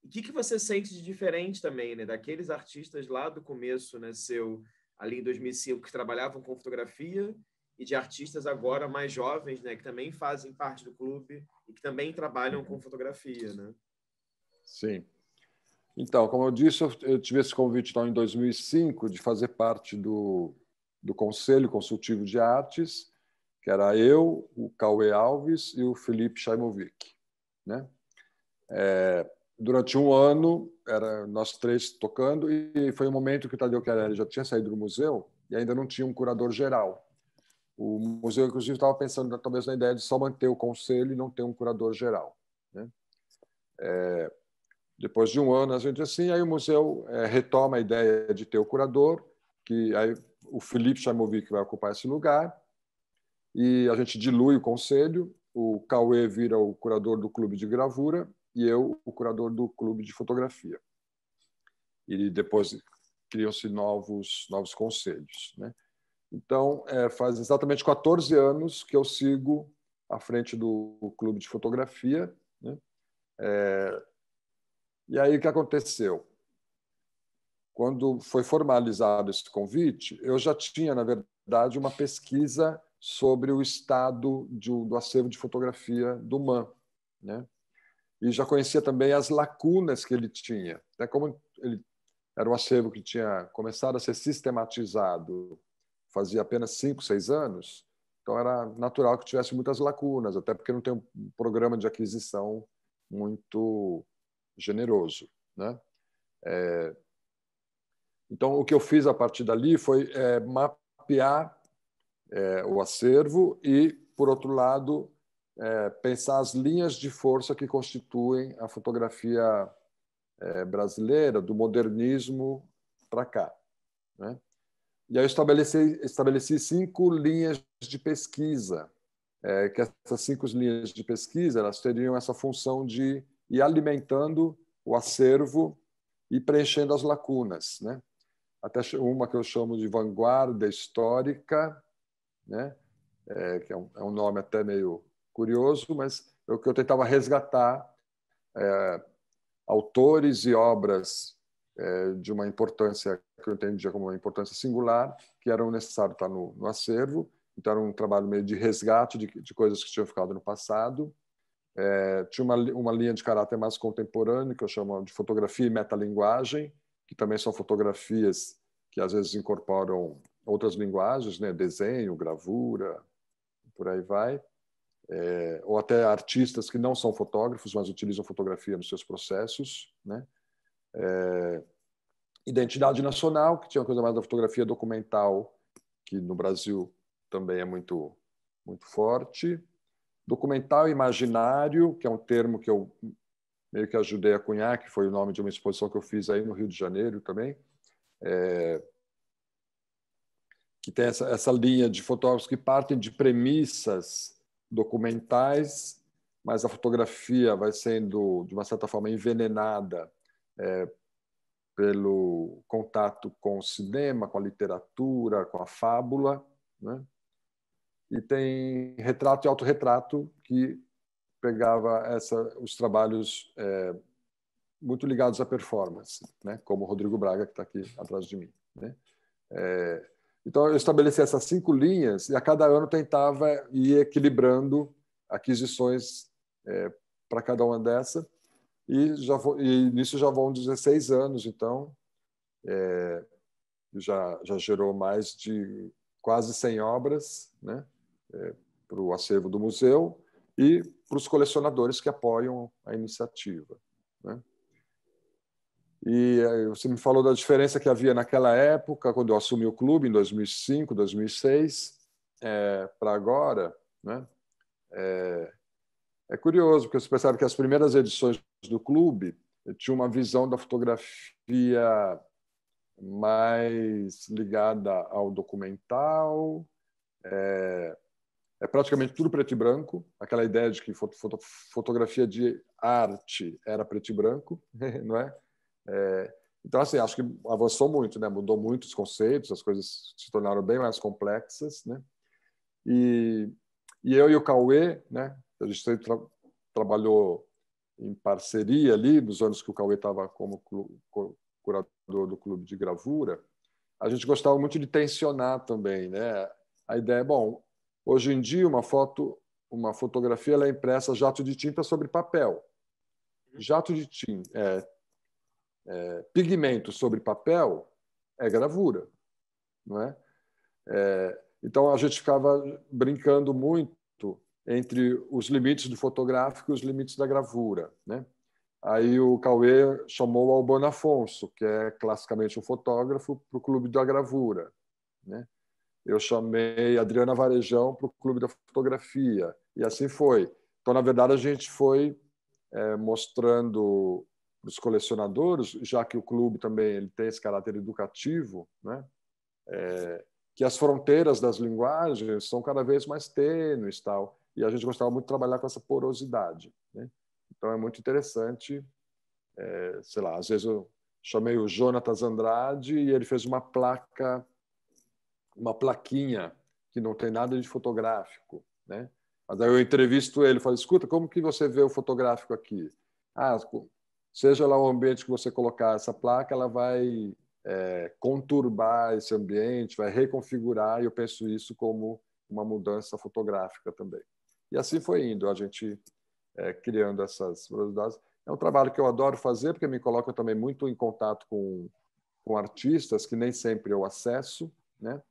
S2: E o que, que você sente de diferente também, né? Daqueles artistas lá do começo, né? Seu, ali em 2005, que trabalhavam com fotografia e de artistas agora mais jovens, né? Que também fazem parte do clube e que também trabalham com fotografia, né?
S3: Sim. Então, como eu disse, eu tive esse convite então, em 2005 de fazer parte do, do Conselho Consultivo de Artes, que era eu, o Cauê Alves e o Felipe Chaimovic. Né? É, durante um ano, era nós três tocando, e foi um momento que o Tadeu Chiarelli já tinha saído do museu e ainda não tinha um curador geral. O museu, inclusive, estava pensando talvez na ideia de só manter o conselho e não ter um curador geral. Né? É, depois de um ano, a gente assim, aí o museu é, retoma a ideia de ter o curador, que aí o Felipe Chamovic vai ocupar esse lugar, e a gente dilui o conselho, o Cauê vira o curador do clube de gravura e eu o curador do clube de fotografia. E depois criam-se novos novos conselhos, né? Então, é, faz exatamente 14 anos que eu sigo à frente do clube de fotografia, né? É, e aí o que aconteceu? Quando foi formalizado esse convite, eu já tinha, na verdade, uma pesquisa sobre o estado do, do acervo de fotografia do MAN. Né? E já conhecia também as lacunas que ele tinha. Né? Como ele era um acervo que tinha começado a ser sistematizado fazia apenas cinco, seis anos, então era natural que tivesse muitas lacunas, até porque não tem um programa de aquisição muito generoso. Né? É, então, o que eu fiz a partir dali foi é, mapear é, o acervo e, por outro lado, é, pensar as linhas de força que constituem a fotografia é, brasileira, do modernismo para cá. Né? E aí eu estabeleci, estabeleci cinco linhas de pesquisa, é, que essas cinco linhas de pesquisa elas teriam essa função de e alimentando o acervo e preenchendo as lacunas, né? Até uma que eu chamo de vanguarda histórica, né? É, que é um, é um, nome até meio curioso, mas é o que eu tentava resgatar é, autores e obras é, de uma importância que eu entendia como uma importância singular, que eram necessários estar no, no acervo. Então, era um trabalho meio de resgate de, de coisas que tinham ficado no passado é, tinha uma, uma linha de caráter mais contemporâneo, que eu chamo de fotografia e metalinguagem, que também são fotografias que às vezes incorporam outras linguagens, né? desenho, gravura, por aí vai. É, ou até artistas que não são fotógrafos, mas utilizam fotografia nos seus processos. Né? É, identidade nacional, que tinha uma coisa mais da fotografia documental, que no Brasil também é muito, muito forte. Documental imaginário, que é um termo que eu meio que ajudei a cunhar, que foi o nome de uma exposição que eu fiz aí no Rio de Janeiro também, é... que tem essa, essa linha de fotógrafos que partem de premissas documentais, mas a fotografia vai sendo, de uma certa forma, envenenada é, pelo contato com o cinema, com a literatura, com a fábula, né? e tem retrato e autorretrato que pegava essa, os trabalhos é, muito ligados à performance, né? como o Rodrigo Braga, que está aqui atrás de mim. Né? É, então, eu estabeleci essas cinco linhas e a cada ano tentava ir equilibrando aquisições é, para cada uma dessa. E, já e nisso já vão 16 anos, então é, já, já gerou mais de quase 100 obras, né? É, para o acervo do museu e para os colecionadores que apoiam a iniciativa. Né? E é, você me falou da diferença que havia naquela época, quando eu assumi o clube, em 2005, 2006, é, para agora. Né? É, é, curioso, porque você percebe que as primeiras edições do clube tinha uma visão da fotografia mais ligada ao documental, é, é praticamente tudo preto e branco, aquela ideia de que foto, foto, fotografia de arte era preto e branco, não é? é? Então, assim, acho que avançou muito, né? mudou muito os conceitos, as coisas se tornaram bem mais complexas, né? E, e eu e o Cauê, né? A gente tra trabalhou em parceria ali, nos anos que o Cauê estava como curador do clube de gravura, a gente gostava muito de tensionar também, né? A ideia é, bom, Hoje em dia, uma foto, uma fotografia ela é impressa jato de tinta sobre papel. Jato de tinta, é, é, pigmento sobre papel é gravura, não é? é? Então a gente ficava brincando muito entre os limites do fotográfico e os limites da gravura, né? Aí o Cauê chamou o Albano Afonso, que é classicamente um fotógrafo, para o Clube da Gravura, né? eu chamei Adriana Varejão para o Clube da Fotografia. E assim foi. Então, na verdade, a gente foi é, mostrando os colecionadores, já que o clube também ele tem esse caráter educativo, né? É, que as fronteiras das linguagens são cada vez mais tênues tal. E a gente gostava muito de trabalhar com essa porosidade. Né? Então, é muito interessante. É, sei lá, às vezes eu chamei o Jonatas Andrade e ele fez uma placa uma plaquinha que não tem nada de fotográfico, né? Mas aí eu entrevisto ele, falo, escuta, como que você vê o fotográfico aqui? Ah, seja lá o ambiente que você colocar essa placa, ela vai é, conturbar esse ambiente, vai reconfigurar, e eu penso isso como uma mudança fotográfica também. E assim foi indo, a gente é, criando essas curiosidades. É um trabalho que eu adoro fazer, porque me coloca também muito em contato com, com artistas que nem sempre eu acesso, né?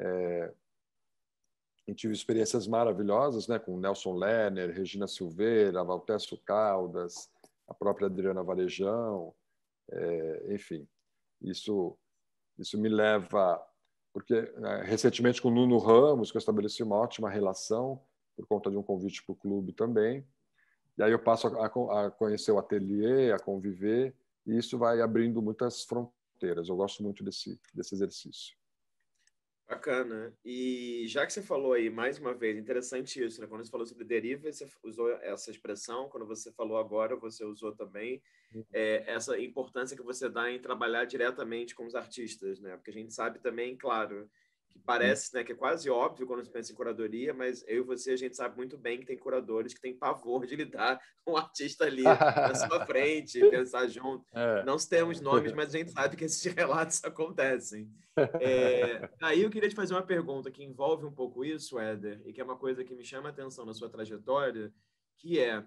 S3: É, tive experiências maravilhosas né, com Nelson Lerner, Regina Silveira, Valtesso Caldas, a própria Adriana Varejão, é, enfim. Isso, isso me leva... Porque né, recentemente com o Nuno Ramos, que eu estabeleci uma ótima relação, por conta de um convite para o clube também. E aí eu passo a, a, a, conhecer o ateliê, a conviver, e isso vai abrindo muitas fronteiras. Eu gosto muito desse, desse exercício.
S2: Bacana. E já que você falou aí, mais uma vez, interessante isso, né? Quando você falou sobre deriva, você usou essa expressão, quando você falou agora, você usou também é, essa importância que você dá em trabalhar diretamente com os artistas, né? Porque a gente sabe também, claro, que parece, né, que é quase óbvio quando se pensa em curadoria, mas eu e você, a gente sabe muito bem que tem curadores que têm pavor de lidar com o artista ali na sua frente, pensar junto. É. Não temos nomes, mas a gente sabe que esses relatos acontecem.
S1: É,
S2: aí eu queria te fazer uma pergunta que envolve um pouco isso, Éder, e que é uma coisa que me chama a atenção na sua trajetória, que é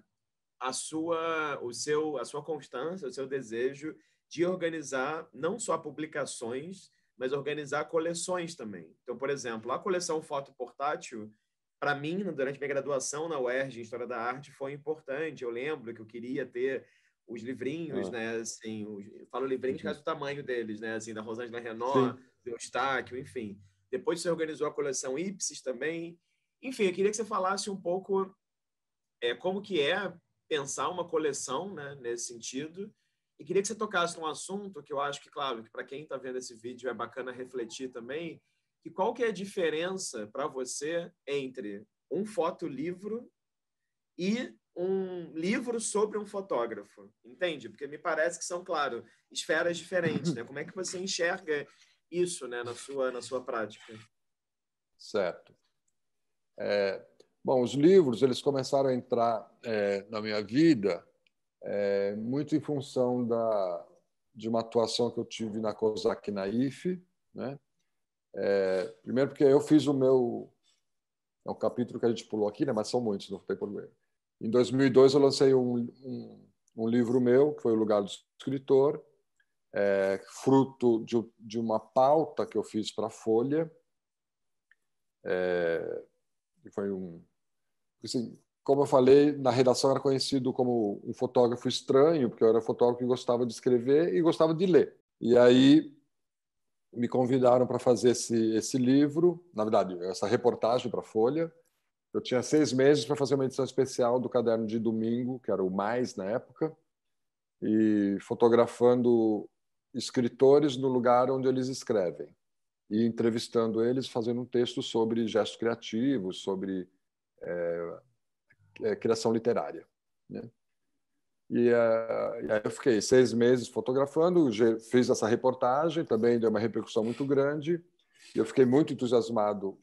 S2: a sua, o seu, a sua constância, o seu desejo de organizar não só publicações, mas organizar coleções também. Então, por exemplo, a coleção foto portátil, para mim, durante minha graduação na UERJ em História da Arte, foi importante. Eu lembro que eu queria ter os livrinhos, ah. né? Assim, os, falo livrinhos uhum. caso do tamanho deles, né? Assim, da Rosângela Renault, do Eustáquio, enfim. Depois você organizou a coleção Ipsis também. Enfim, eu queria que você falasse um pouco é, como que é pensar uma coleção né, nesse sentido e queria que você tocasse num assunto que eu acho que, claro, que para quem está vendo esse vídeo é bacana refletir também, que qual que é a diferença para você entre um fotolivro e um livro sobre um fotógrafo, entende? Porque me parece que são, claro, esferas diferentes, né? Como é que você enxerga isso, né, na sua na sua prática?
S3: Certo. É, bom, os livros eles começaram a entrar é, na minha vida é, muito em função da, de uma atuação que eu tive na COSAC na IFE. Né? É, primeiro porque eu fiz o meu... É um capítulo que a gente pulou aqui, né? mas são muitos, não tem problema. Em 2002, eu lancei um, um, um livro meu, que foi O Lugar do Escritor, é, fruto de, de, uma pauta que eu fiz para a Folha. É, foi um, assim, como eu falei, na redação era conhecido como um fotógrafo estranho, porque eu era fotógrafo que gostava de escrever e gostava de ler. E aí me convidaram para fazer esse, esse livro, na verdade, essa reportagem para a Folha. Eu tinha seis meses para fazer uma edição especial do Caderno de Domingo, que era o mais na época, e fotografando escritores no lugar onde eles escrevem e entrevistando eles, fazendo um texto sobre gestos criativos, sobre é, é, criação literária. Né? E, uh, e, aí eu fiquei seis meses fotografando, fiz essa reportagem, também deu uma repercussão muito grande. E eu fiquei muito entusiasmado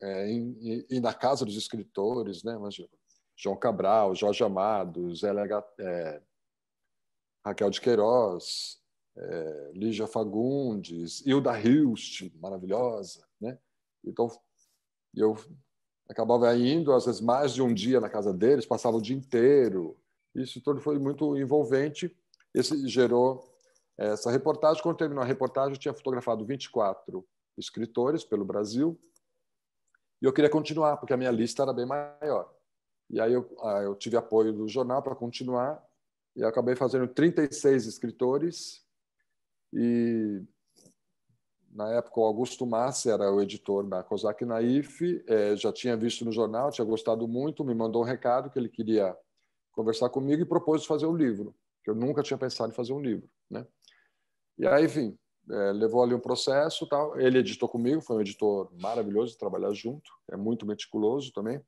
S3: é, em, ir na casa dos escritores, né? Imagina, João Cabral, Jorge Amado, Zé Lega, é, Raquel de Queiroz, é, Lígia Fagundes, Hilda Hilst, maravilhosa, né? Então, eu acabava indo, às vezes, mais de um dia na casa deles, passava o dia inteiro. Isso tudo foi muito envolvente. Esse gerou eh, essa reportagem. Quando terminou a reportagem, eu tinha fotografado 24 escritores pelo Brasil. E eu queria continuar, porque a minha lista era bem maior. E aí eu, ah, eu tive apoio do jornal para continuar. E acabei fazendo 36 escritores. E na época, o Augusto Massi era o editor da COSAC Naif, é, já tinha visto no jornal, tinha gostado muito, me mandou um recado que ele queria conversar comigo e propôs fazer um livro, que eu nunca tinha pensado em fazer um livro. Né? E aí, enfim, é, levou ali um processo tal. Ele editou comigo, foi um editor maravilhoso de trabalhar junto, é muito meticuloso também.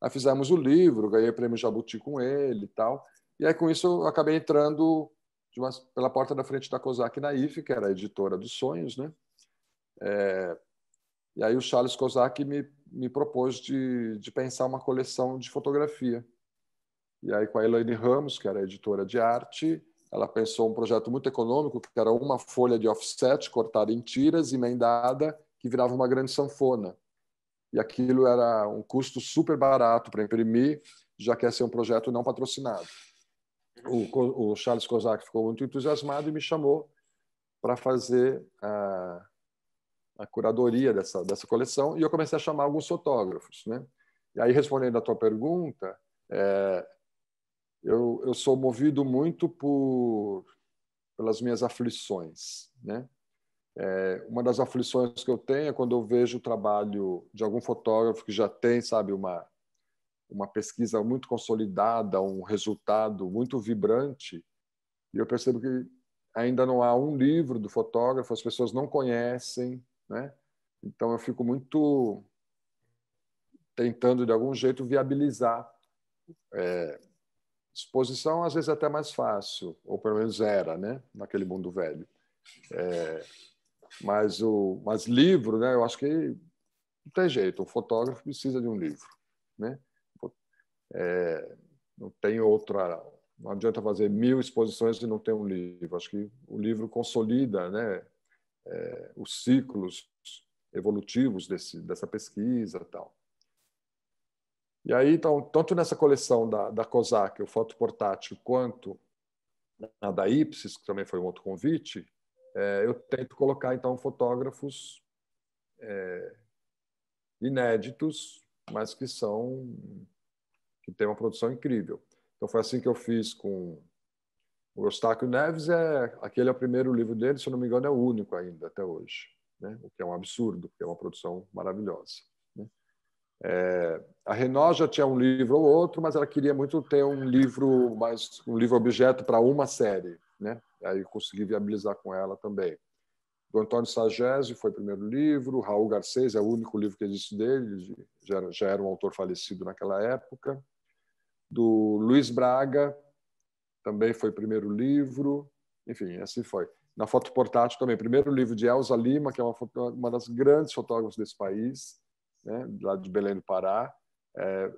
S3: Aí fizemos o livro, ganhei o prêmio Jabuti com ele e tal. E aí, com isso, eu acabei entrando uma, pela porta da frente da COSAC na IFE, que era a editora dos sonhos, né? É, e aí o Charles Kozak me, me propôs de, de pensar uma coleção de fotografia. E aí com a Elaine Ramos, que era editora de arte, ela pensou um projeto muito econômico, que era uma folha de offset cortada em tiras, emendada, que virava uma grande sanfona. E aquilo era um custo super barato para imprimir, já que ia ser um projeto não patrocinado. O, o Charles Kozak ficou muito entusiasmado e me chamou para fazer a, ah, a curadoria dessa, dessa coleção e eu comecei a chamar alguns fotógrafos. Né? E aí, respondendo à tua pergunta, é, eu, eu sou movido muito por pelas minhas aflições. Né? É, uma das aflições que eu tenho é quando eu vejo o trabalho de algum fotógrafo que já tem, sabe, uma, uma pesquisa muito consolidada, um resultado muito vibrante, e eu percebo que ainda não há um livro do fotógrafo, as pessoas não conhecem, né? Então, eu fico muito tentando, de algum jeito, viabilizar. É, exposição, às vezes, é até mais fácil, ou pelo menos era, né? naquele mundo velho. É, mas, o, mas livro, né? eu acho que não tem jeito. o fotógrafo precisa de um livro. Né? É, não tem outra não adianta fazer mil exposições e não ter um livro. Acho que o livro consolida, né? é, os ciclos evolutivos desse, dessa pesquisa tal. E aí, então, tanto nessa coleção da, da COSAC, o fotoportátil, quanto na da Ipsis, que também foi um outro convite, é, eu tento colocar, então, fotógrafos é, inéditos, mas que são... que têm uma produção incrível. Então, foi assim que eu fiz com o Eustáquio Neves é aquele é o primeiro livro dele, se eu não me engano, é o único ainda até hoje, né? o que é um absurdo, porque é uma produção maravilhosa. Né? É, a Renault já tinha um livro ou outro, mas ela queria muito ter um livro mais um livro objeto para uma série, né? Aí eu consegui viabilizar com ela também. Do Antônio Sagesi foi o primeiro livro, Raul Garcês é o único livro que existe dele, já era, já era um autor falecido naquela época. Do Luiz Braga, também foi primeiro livro, enfim, assim foi. Na foto portátil também, primeiro livro de Elza Lima, que é uma, uma das grandes fotógrafas desse país, né, lá de Belém do Pará. É,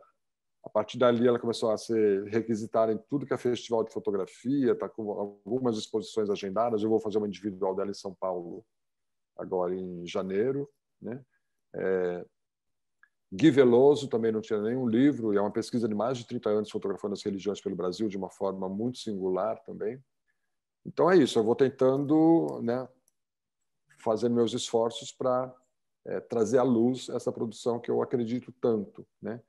S3: a partir dali ela começou a ser requisitada em tudo que é festival de fotografia, está com algumas exposições agendadas. Eu vou fazer uma individual dela em São Paulo agora em janeiro, né? É, Gui Veloso também não tinha nenhum livro, e é uma pesquisa de mais de 30 anos fotografando as religiões pelo Brasil de uma forma muito singular também. Então é isso, eu vou tentando né, fazer meus esforços para é, trazer à luz essa produção que eu acredito tanto, né?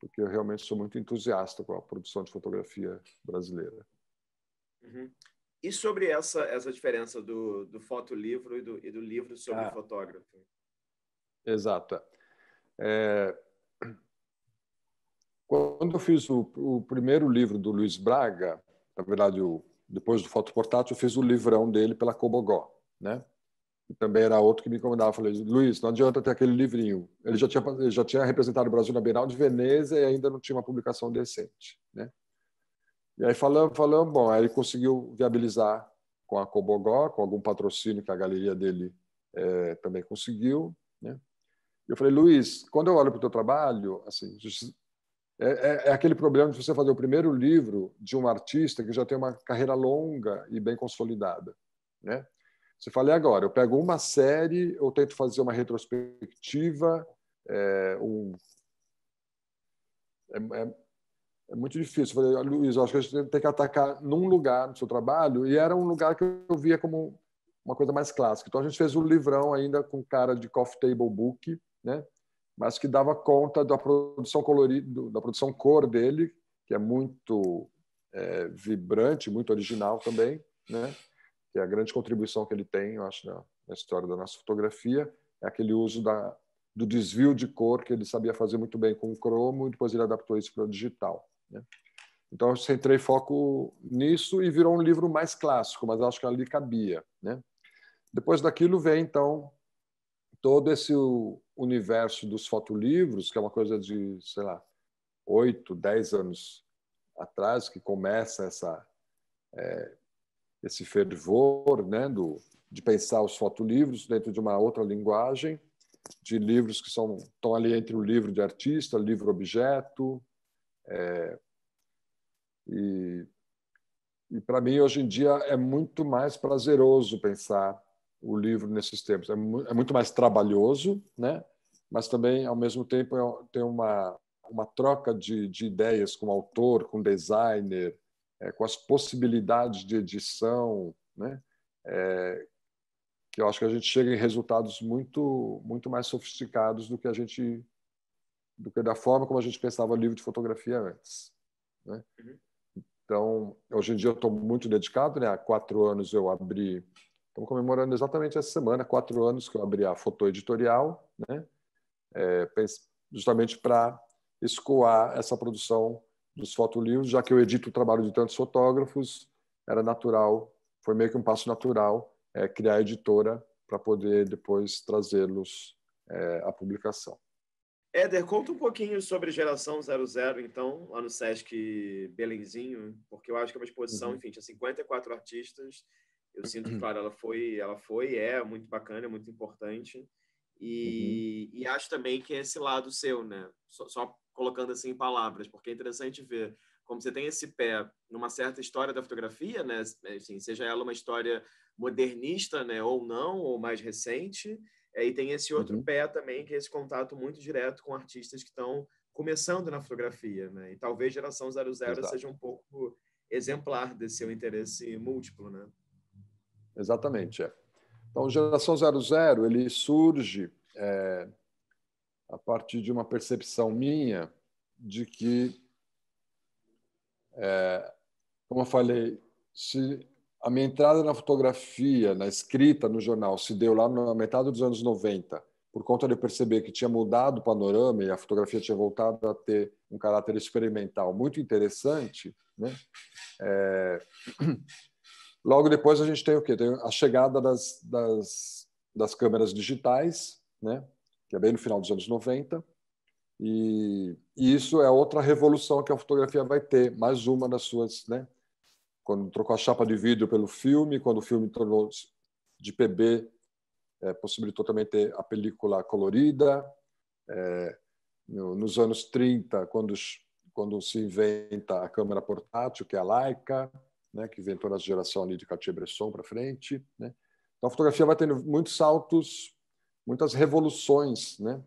S3: porque eu realmente sou muito entusiasta com a produção de fotografia brasileira.
S2: Uhum. E sobre essa, essa diferença do, do fotolivro e do, e do livro sobre ah. fotógrafo?
S3: Exato. É... Quando eu fiz o, o, primeiro livro do Luiz Braga, na verdade, o, depois do Fotoportátil, eu fiz o livrão dele pela Cobogó, né? E também era outro que me incomodava. Falei, Luiz, não adianta ter aquele livrinho. Ele já tinha, ele já tinha representado o Brasil na Bienal de Veneza e ainda não tinha uma publicação decente, né? E aí falando, falando, bom, aí ele conseguiu viabilizar com a Cobogó, com algum patrocínio que a galeria dele é, também conseguiu. Eu falei, Luiz, quando eu olho para o teu trabalho, assim, é, é, é, aquele problema de você fazer o primeiro livro de um artista que já tem uma carreira longa e bem consolidada, né? Você fala, e agora? Eu pego uma série, eu tento fazer uma retrospectiva, é, um... É, é, é, muito difícil. Eu falei, Luiz, eu acho que a gente tem que atacar num lugar no seu trabalho, e era um lugar que eu via como uma coisa mais clássica. Então a gente fez um livrão ainda com cara de coffee table book, né? mas que dava conta da produção colorido, da produção cor dele, que é muito é, vibrante, muito original também, né? que é a grande contribuição que ele tem, eu acho, na, na história da nossa fotografia, é aquele uso da, do desvio de cor que ele sabia fazer muito bem com o cromo e depois ele adaptou isso para o digital. Né? Então eu centrei foco nisso e virou um livro mais clássico, mas acho que ali cabia. Né? Depois daquilo vem então todo esse universo dos fotolivros, que é uma coisa de, sei lá, oito, dez anos atrás que começa essa é, esse fervor, né, do, de pensar os fotolivros dentro de uma outra linguagem, de livros que são estão ali entre o livro de artista, livro objeto, é, e, e para mim hoje em dia é muito mais prazeroso pensar o livro nesses tempos É, mu é muito mais trabalhoso, né? mas também, ao mesmo tempo, é, tem uma, uma troca de, de ideias com o autor, com o designer, é, com as possibilidades de edição, né? É, que eu acho que a gente chega em resultados muito muito mais sofisticados do que a gente do que da forma como a gente pensava livro de fotografia antes. Né? Uhum. Então, hoje em dia eu estou muito dedicado, né? Há quatro anos eu abri Estamos comemorando exatamente essa semana, quatro anos que eu abri a Foto Editorial, né? É, justamente para escoar essa produção dos fotolivros, já que eu edito o trabalho de tantos fotógrafos, era natural, foi meio que um passo natural é, criar a editora para poder depois trazê-los é, à publicação.
S2: Éder, conta um pouquinho sobre Geração 00, então, lá no Sesc Belenzinho, porque eu acho que é uma exposição, uhum. enfim, tinha 54 artistas eu sinto que, uhum. claro, ela foi, ela foi, é muito bacana, é muito importante. E, uhum. e acho também que é esse lado seu, né? Só, só, colocando assim em palavras, porque é interessante ver como você tem esse pé numa certa história da fotografia, né? É, assim, seja ela uma história modernista, né, ou não, ou mais recente. É, e tem esse outro uhum. pé também, que é esse contato muito direto com artistas que estão começando na fotografia, né? E talvez geração 00 Exato. seja um pouco exemplar desse seu interesse múltiplo, né?
S3: Exatamente, é. Então, Geração 00, ele surge é, a partir de uma percepção minha de que, é, como eu falei, se a minha entrada na fotografia, na escrita, no jornal, se deu lá na metade dos anos 90, por conta de perceber que tinha mudado o panorama e a fotografia tinha voltado a ter um caráter experimental muito interessante, né? É... Logo depois a gente tem o quê? Tem a chegada das, das, das câmeras digitais, né? que é bem no final dos anos 90, e, e, isso é outra revolução que a fotografia vai ter, mais uma das suas, né? Quando trocou a chapa de vidro pelo filme, quando o filme tornou de PB, é, possibilitou também ter a película colorida. É, no, nos anos 30, quando, quando se inventa a câmera portátil, que é a Leica, né, que inventou nessa geração ali de Cartier-Bresson para frente. Né? Então, a fotografia vai tendo muitos saltos, muitas revoluções, né?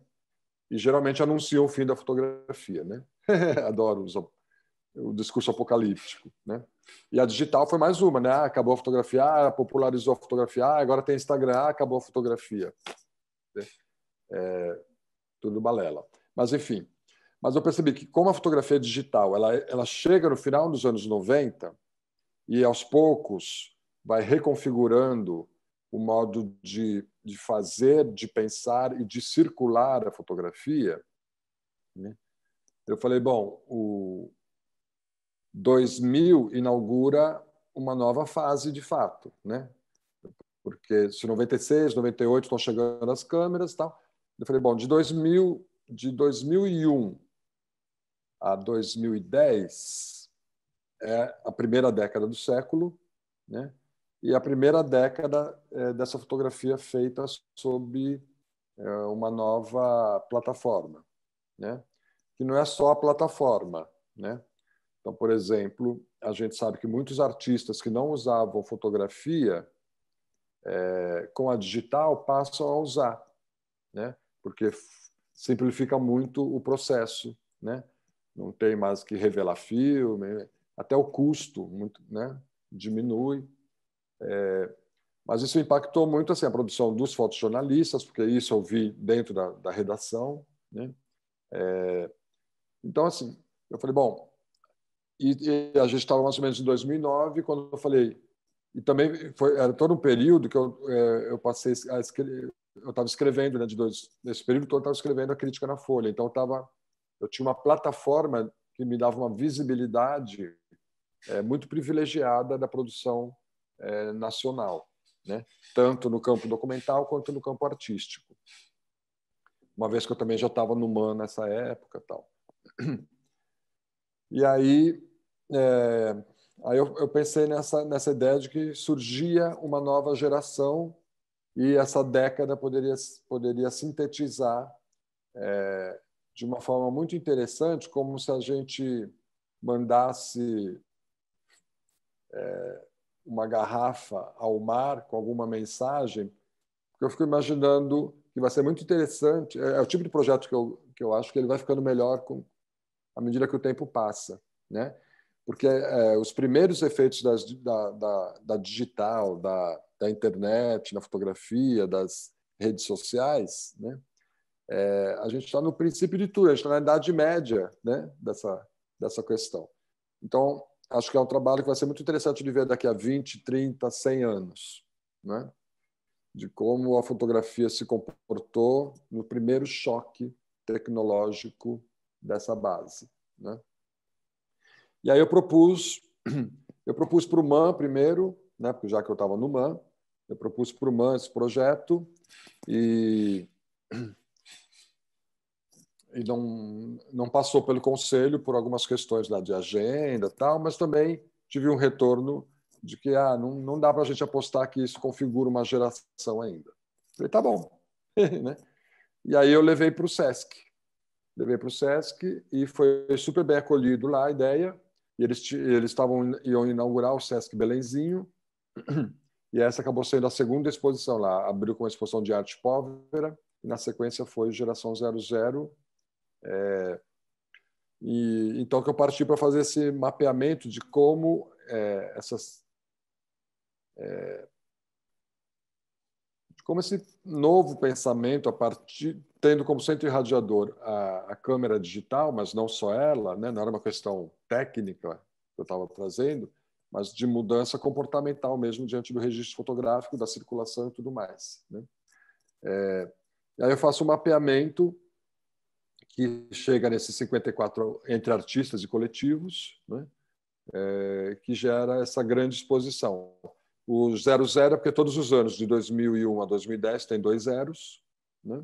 S3: e geralmente anunciam o fim da fotografia. Né? Adoro os, o discurso apocalíptico. Né? E a digital foi mais uma, né? Ah, acabou a fotografia, ah, popularizou a fotografia, ah, agora tem Instagram, acabou a fotografia. Né. É, tudo balela. Mas, enfim. Mas eu percebi que, como a fotografia digital ela, é, ela chega no final dos anos 90, e aos poucos vai reconfigurando o modo de, de fazer, de pensar e de circular a fotografia. Né? Eu falei, bom, o 2000 inaugura uma nova fase de fato, né? Porque se 96, 98 estão chegando as câmeras, tal. Eu falei, bom, de 2000, de 2001 a 2010 é a primeira década do século, né? E a primeira década é, dessa fotografia feita sob é, uma nova plataforma, né? Que não é só a plataforma, né? Então, por exemplo, a gente sabe que muitos artistas que não usavam fotografia é, com a digital passam a usar, né? Porque simplifica muito o processo, né? Não tem mais que revelar filme, até o custo muito, né, diminui. É, mas isso impactou muito assim, a produção dos fotojornalistas, porque isso eu vi dentro da, da redação. Né? É, então, assim, eu falei, bom, e, e a gente estava mais ou menos em 2009, quando eu falei, e também foi era todo um período que eu, é, eu passei a escrever, eu estava escrevendo, né, de dois, nesse período todo eu estava escrevendo a crítica na Folha, então eu, tava, eu tinha uma plataforma que me dava uma visibilidade é, muito privilegiada da produção é, nacional, né? tanto no campo documental quanto no campo artístico. Uma vez que eu também já estava no MAN nessa época. tal. E aí, é, aí eu, eu pensei nessa, nessa ideia de que surgia uma nova geração e essa década poderia, poderia sintetizar é, de uma forma muito interessante, como se a gente mandasse uma garrafa ao mar com alguma mensagem, porque eu fico imaginando que vai ser muito interessante. É, é, o tipo de projeto que eu, que eu acho que ele vai ficando melhor com, à medida que o tempo passa, né? Porque é, os primeiros efeitos das, da, da, da, digital, da, da internet, na fotografia, das redes sociais, né? É, a gente está no princípio de tudo, a gente está na idade média né? dessa, dessa questão. Então, acho que é um trabalho que vai ser muito interessante de ver daqui a 20, 30, 100 anos, né? de como a fotografia se comportou no primeiro choque tecnológico dessa base. Né? E aí eu propus, eu propus para o MAN primeiro, né? porque já que eu estava no MAN, eu propus para o MAN esse projeto e e não, não passou pelo conselho por algumas questões lá de agenda tal, mas também tive um retorno de que ah, não, não dá para a gente apostar que isso configura uma geração ainda. Falei, tá bom. né? e aí eu levei para o SESC. Levei para o SESC e foi super bem acolhido lá a ideia. E eles estavam iam inaugurar o SESC Belenzinho. E essa acabou sendo a segunda exposição lá. Abriu com a exposição de arte povera, e na sequência foi Geração 00, é, e, então, que eu parti para fazer esse mapeamento de como é, essas. É, como esse novo pensamento, a partir, tendo como centro irradiador a, a câmera digital, mas não só ela, né? não era uma questão técnica que eu estava trazendo, mas de mudança comportamental mesmo diante do registro fotográfico, da circulação e tudo mais. Né? É, aí eu faço um mapeamento que chega nesses 54 entre artistas e coletivos, né? é, que gera essa grande exposição. O 00 é porque todos os anos, de 2001 a 2010, tem dois zeros, né?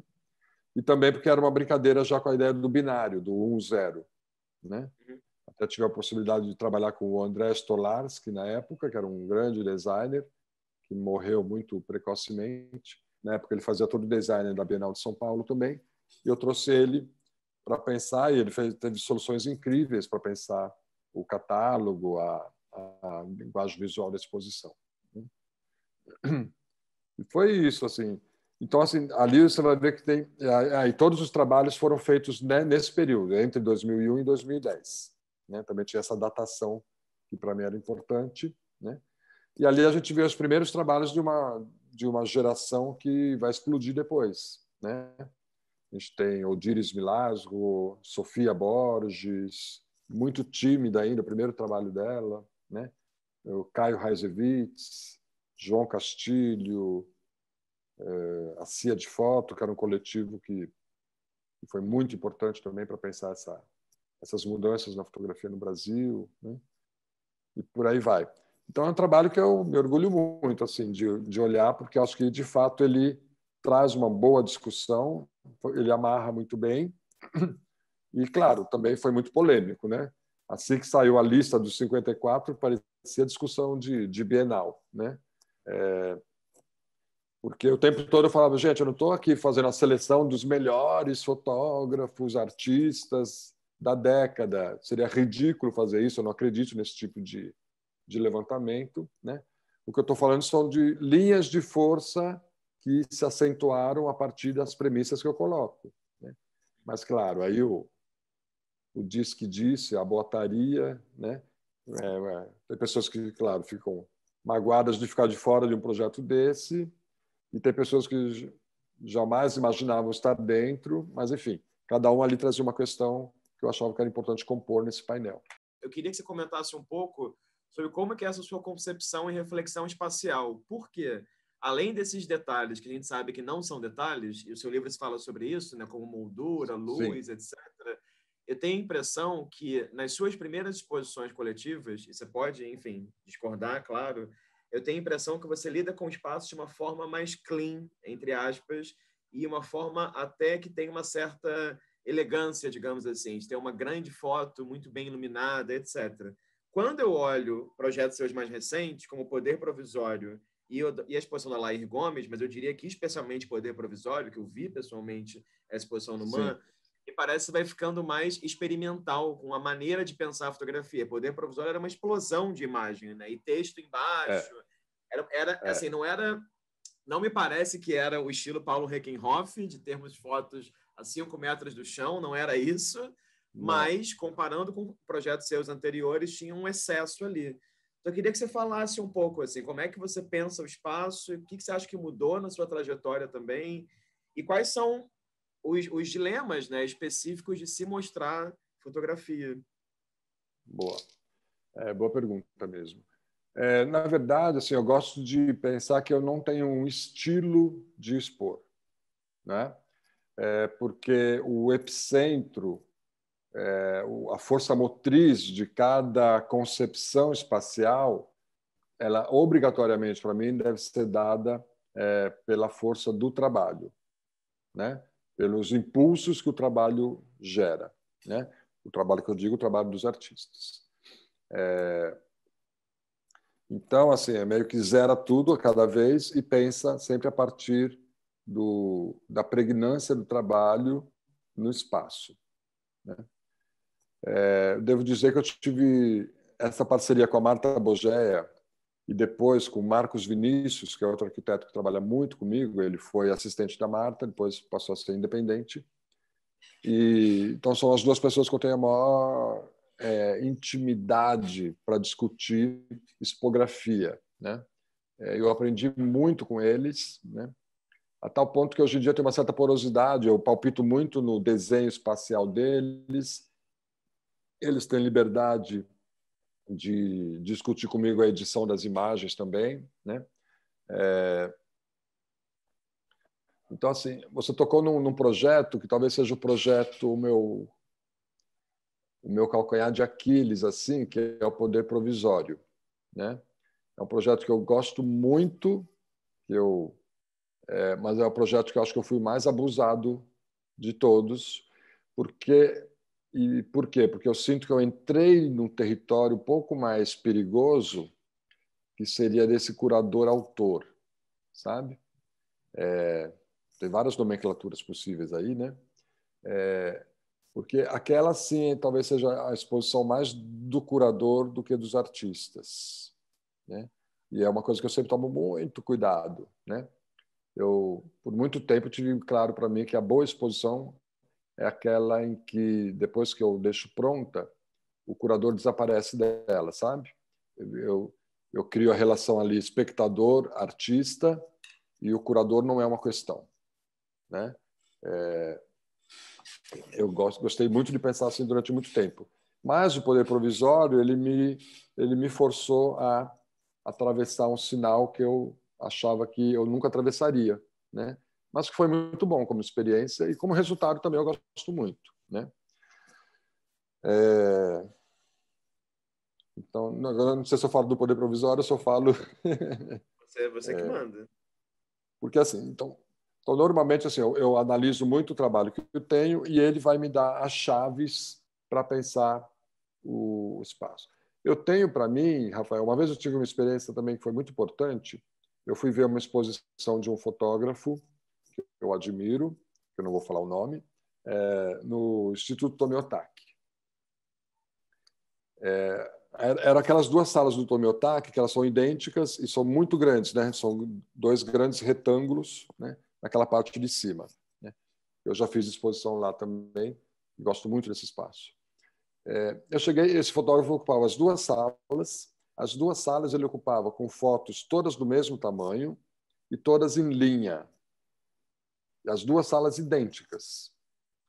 S3: e também porque era uma brincadeira já com a ideia do binário, do 1-0. Né? Uhum. Até tive a possibilidade de trabalhar com o André Stolarski, na época, que era um grande designer, que morreu muito precocemente. Na época, ele fazia todo o design da Bienal de São Paulo também. E eu trouxe ele para pensar, e ele fez, teve soluções incríveis para pensar o catálogo, a, a, linguagem visual da exposição.
S1: Né?
S3: E foi isso, assim. Então, assim, ali você vai ver que tem... Aí todos os trabalhos foram feitos né, nesse período, entre 2001 e 2010. Né? Também tinha essa datação que para mim era importante, né? E ali a gente vê os primeiros trabalhos de uma de uma geração que vai explodir depois, né? A gente tem Odiris Milasgo, Sofia Borges, muito tímida ainda, o primeiro trabalho dela, né? O Caio Reisewitz, João Castilho, eh, a Cia de Foto, que era um coletivo que foi muito importante também para pensar essa, essas mudanças na fotografia no Brasil, né? e por aí vai. Então é um trabalho que eu me orgulho muito assim de, de olhar, porque acho que de fato ele traz uma boa discussão ele amarra muito bem. E, claro, também foi muito polêmico. Né? Assim que saiu a lista dos 54, parecia discussão de, de Bienal. Né? É, porque o tempo todo eu falava, gente, eu não estou aqui fazendo a seleção dos melhores fotógrafos, artistas da década. Seria ridículo fazer isso, eu não acredito nesse tipo de, de levantamento. Né? O que eu estou falando são de linhas de força que se acentuaram a partir das premissas que eu coloco. Né? Mas, claro, aí o, o diz que disse, a botaria, né? É, é, tem pessoas que, claro, ficam magoadas de ficar de fora de um projeto desse, e tem pessoas que jamais imaginavam estar dentro, mas, enfim, cada um ali trazia uma questão que eu achava que era importante compor nesse painel.
S2: Eu queria que você comentasse um pouco sobre como é essa sua concepção e reflexão espacial. Por quê? além desses detalhes que a gente sabe que não são detalhes, e o seu livro fala sobre isso, né, como moldura, luz, Sim. etc., eu tenho a impressão que nas suas primeiras exposições coletivas, e você pode, enfim, discordar, claro, eu tenho a impressão que você lida com o espaço de uma forma mais clean, entre aspas, e uma forma até que tem uma certa elegância, digamos assim, de ter uma grande foto muito bem iluminada, etc. Quando eu olho projetos seus mais recentes, como Poder Provisório e, eu, e a exposição da Lair Gomes, mas eu diria que especialmente Poder Provisório, que eu vi pessoalmente a exposição no MAN, me parece que vai ficando mais experimental com a maneira de pensar a fotografia. Poder Provisório era uma explosão de imagem, né? E texto embaixo. É. Era, era é. assim, não era... Não me parece que era o estilo Paulo Reckenhoff, de termos fotos a cinco metros do chão, não era isso. Não. Mas, comparando com projetos seus anteriores, tinha um excesso ali. Então, eu queria que você falasse um pouco assim, como é que você pensa o espaço, o que, você acha que mudou na sua trajetória também, e quais são os, os dilemas né, específicos de se mostrar fotografia.
S1: Boa.
S3: É, boa pergunta mesmo. É, na verdade, assim, eu gosto de pensar que eu não tenho um estilo de expor, né? É, porque o epicentro é, a força motriz de cada concepção espacial, ela obrigatoriamente para mim deve ser dada é, pela força do trabalho, né? Pelos impulsos que o trabalho gera, né? O trabalho que eu digo, o trabalho dos artistas. É... Então, assim, é meio que zera tudo a cada vez e pensa sempre a partir do, da pregnância do trabalho no espaço. Né? É, devo dizer que eu tive essa parceria com a Marta Bogéia e depois com o Marcos Vinícius, que é outro arquiteto que trabalha muito comigo, ele foi assistente da Marta, depois passou a ser independente. E, então são as duas pessoas que eu tenho a maior é, intimidade para discutir expografia, né? É, eu aprendi muito com eles, né? A tal ponto que hoje em dia tem uma certa porosidade, eu palpito muito no desenho espacial deles, eles têm liberdade de discutir comigo a edição das imagens também, né? É... Então, assim, você tocou num, num, projeto que talvez seja o projeto o meu o meu calcanhar de Aquiles, assim, que é o poder provisório, né? É um projeto que eu gosto muito, que eu, é, mas é o um projeto que eu acho que eu fui mais abusado de todos, porque e por quê? Porque eu sinto que eu entrei num território um pouco mais perigoso, que seria desse curador-autor, sabe? É, tem várias nomenclaturas possíveis aí, né? É, porque aquela, sim, talvez seja a exposição mais do curador do que dos artistas, né? E é uma coisa que eu sempre tomo muito cuidado, né? Eu, por muito tempo, tive claro para mim que a boa exposição é aquela em que, depois que eu deixo pronta, o curador desaparece dela, sabe? Eu, eu crio a relação ali espectador, artista, e o curador não é uma questão. Né? É, eu gosto, gostei muito de pensar assim durante muito tempo. Mas o poder provisório ele me, ele me forçou a atravessar um sinal que eu achava que eu nunca atravessaria. Né? mas que foi muito bom como experiência e como resultado também eu gosto muito, né? É... Então, agora não sei se eu falo do poder provisório, se eu falo...
S2: você, você é... que é. manda.
S3: Porque assim, então, então normalmente assim, eu, eu analiso muito o trabalho que eu tenho e ele vai me dar as chaves para pensar o espaço. Eu tenho para mim, Rafael, uma vez eu tive uma experiência também que foi muito importante. Eu fui ver uma exposição de um fotógrafo que eu admiro, que eu não vou falar o nome, é, no Instituto Tomiotaki. É, era aquelas duas salas do Tomiotaki que elas são idênticas e são muito grandes, né? São dois grandes retângulos, né? Naquela parte de cima. Né? Eu já fiz exposição lá também e gosto muito desse espaço. É, eu cheguei, esse fotógrafo ocupava as duas salas. As duas salas ele ocupava com fotos todas do mesmo tamanho e todas em linha. As duas salas idênticas,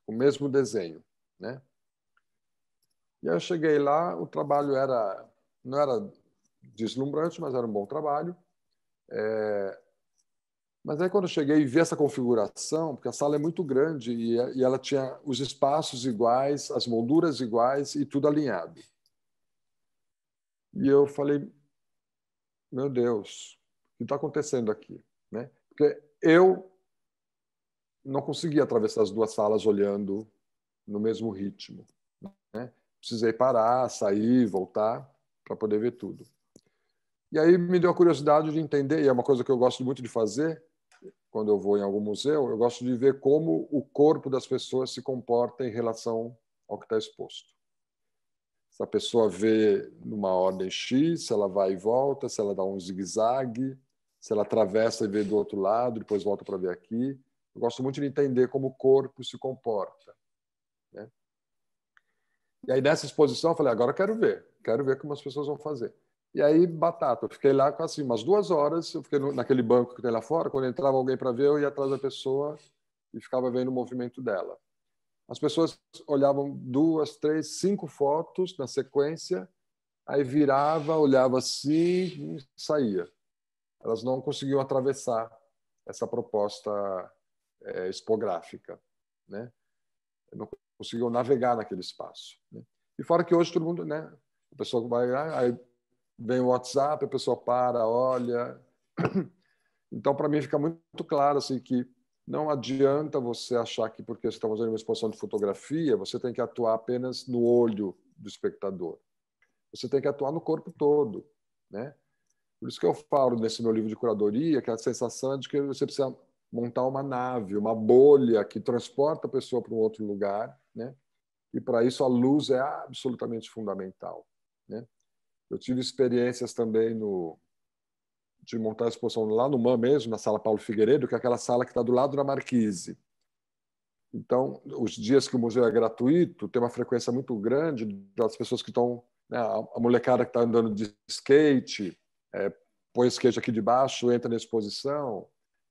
S3: o mesmo desenho, né? E aí eu cheguei lá, o trabalho era não era deslumbrante, mas era um bom trabalho. É... Mas aí quando eu cheguei e vi essa configuração, porque a sala é muito grande e ela tinha os espaços iguais, as molduras iguais e tudo alinhado. E eu falei, meu Deus, o que está acontecendo aqui? Né? Porque eu não conseguia atravessar as duas salas olhando no mesmo ritmo. Né? Precisei parar, sair, voltar para poder ver tudo. E aí me deu a curiosidade de entender, e é uma coisa que eu gosto muito de fazer quando eu vou em algum museu, eu gosto de ver como o corpo das pessoas se comporta em relação ao que está exposto. Se a pessoa vê numa ordem X, se ela vai e volta, se ela dá um zigue-zague, se ela atravessa e vê do outro lado, depois volta para ver aqui. Eu gosto muito de entender como o corpo se comporta. Né? E aí, nessa exposição, eu falei: agora eu quero ver, quero ver como as pessoas vão fazer. E aí, batata, eu fiquei lá com assim, umas duas horas, eu fiquei no, naquele banco que tem lá fora. Quando entrava alguém para ver, eu ia atrás da pessoa e ficava vendo o movimento dela. As pessoas olhavam duas, três, cinco fotos na sequência, aí virava, olhava assim e saía. Elas não conseguiam atravessar essa proposta é, expográfica, né? Não conseguiu navegar naquele espaço. Né? E fora que hoje todo mundo, né? A pessoa vai lá, aí vem o WhatsApp, a pessoa para, olha. Então, para mim, fica muito claro assim que não adianta você achar que porque estamos fazendo uma exposição de fotografia, você tem que atuar apenas no olho do espectador. Você tem que atuar no corpo todo, né? Por isso que eu falo nesse meu livro de curadoria que a sensação é de que você precisa montar uma nave, uma bolha que transporta a pessoa para um outro lugar, né? E para isso a luz é absolutamente fundamental, né? Eu tive experiências também no de montar a exposição lá no MAM mesmo, na Sala Paulo Figueiredo, que é aquela sala que está do lado da Marquise. Então, os dias que o museu é gratuito, tem uma frequência muito grande das pessoas que estão. Né, a molecada que está andando de skate, é, põe skate aqui debaixo, entra na exposição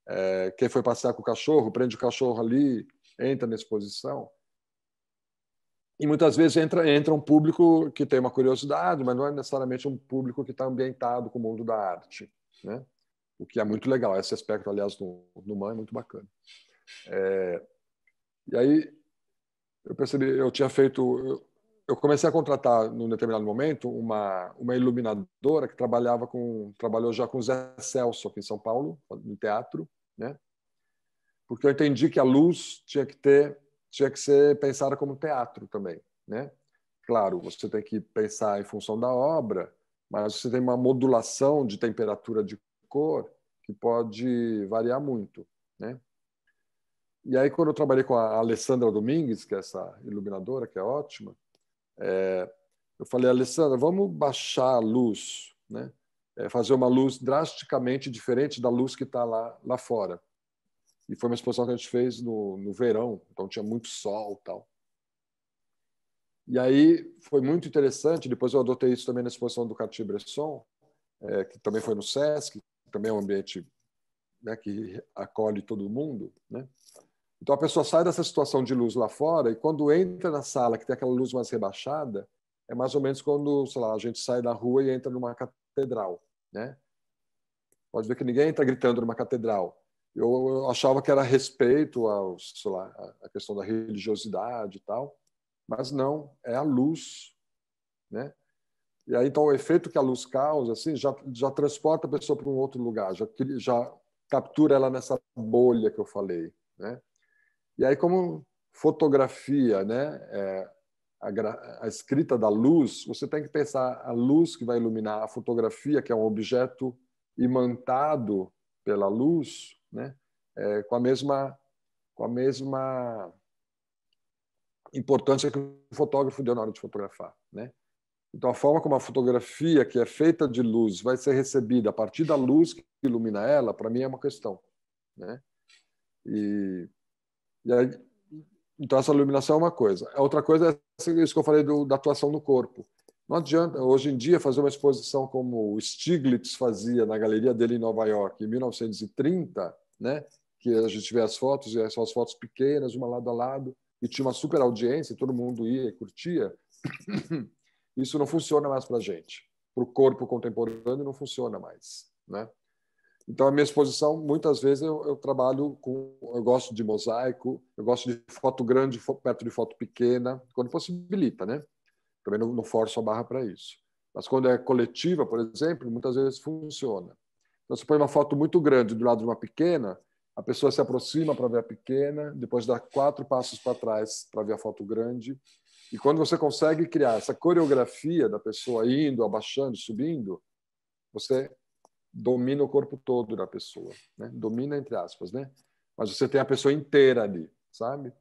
S3: é, quem foi passear com o cachorro, prende o cachorro ali, entra na exposição. E muitas vezes entra, entra um público que tem uma curiosidade, mas não é necessariamente um público que está ambientado com o mundo da arte. Né? O que é muito legal, esse aspecto, aliás, no, no MAN é muito bacana. É, e aí eu percebi, eu tinha feito, eu, eu comecei a contratar num determinado momento uma uma iluminadora que trabalhava com trabalhou já com o Zé Celso aqui em São Paulo no teatro né? Porque eu entendi que a luz tinha que ter, tinha que ser pensada como teatro também, né? Claro, você tem que pensar em função da obra, mas você tem uma modulação de temperatura de cor que pode variar muito, né? E aí quando eu trabalhei com a Alessandra Domingues, que é essa iluminadora, que é ótima, é, eu falei, Alessandra, vamos baixar a luz, né? É, fazer uma luz drasticamente diferente da luz que está lá, lá fora. E foi uma exposição que a gente fez no, no verão, então tinha muito sol tal. E aí foi muito interessante, depois eu adotei isso também na exposição do Cartier-Bresson, é, que também foi no SESC, que também é um ambiente né, que acolhe todo mundo. Né? Então a pessoa sai dessa situação de luz lá fora e quando entra na sala, que tem aquela luz mais rebaixada, é mais ou menos quando, sei lá, a gente sai da rua e entra numa catedral. Né? Pode ver que ninguém está gritando numa catedral. Eu achava que era respeito ao, sei lá, à questão da religiosidade e tal, mas não, é a luz, né? E aí, então, o efeito que a luz causa, assim, já, já transporta a pessoa para um outro lugar, já, já captura ela nessa bolha que eu falei, né? E aí, como fotografia, né, é, a, a, escrita da luz, você tem que pensar a luz que vai iluminar a fotografia, que é um objeto imantado pela luz, né? É, com a mesma com a mesma importância que o fotógrafo deu na hora de fotografar, né? Então, a forma como a fotografia que é feita de luz vai ser recebida a partir da luz que ilumina ela, para mim é uma questão. Né? E, e aí, então, essa iluminação é uma coisa. A outra coisa é isso que eu falei do, da atuação no corpo. Não adianta, hoje em dia, fazer uma exposição como o Stiglitz fazia na galeria dele em Nova York, em 1930, né? que a gente vê as fotos, e são as fotos pequenas, uma lado a lado, e tinha uma super audiência, todo mundo ia e curtia. Isso não funciona mais para a gente. Para o corpo contemporâneo, não funciona mais. Né? Então, a minha exposição, muitas vezes, eu, eu, trabalho com. Eu gosto de mosaico, eu gosto de foto grande perto de foto pequena, quando possibilita, né? Também não, não forço a barra para isso. Mas quando é coletiva, por exemplo, muitas vezes funciona. Então, você põe uma foto muito grande do lado de uma pequena, a pessoa se aproxima para ver a pequena, depois dá quatro passos para trás para ver a foto grande. E quando você consegue criar essa coreografia da pessoa indo, abaixando, subindo, você domina o corpo todo da pessoa, né? Domina entre aspas, né? Mas você tem a pessoa inteira ali, sabe?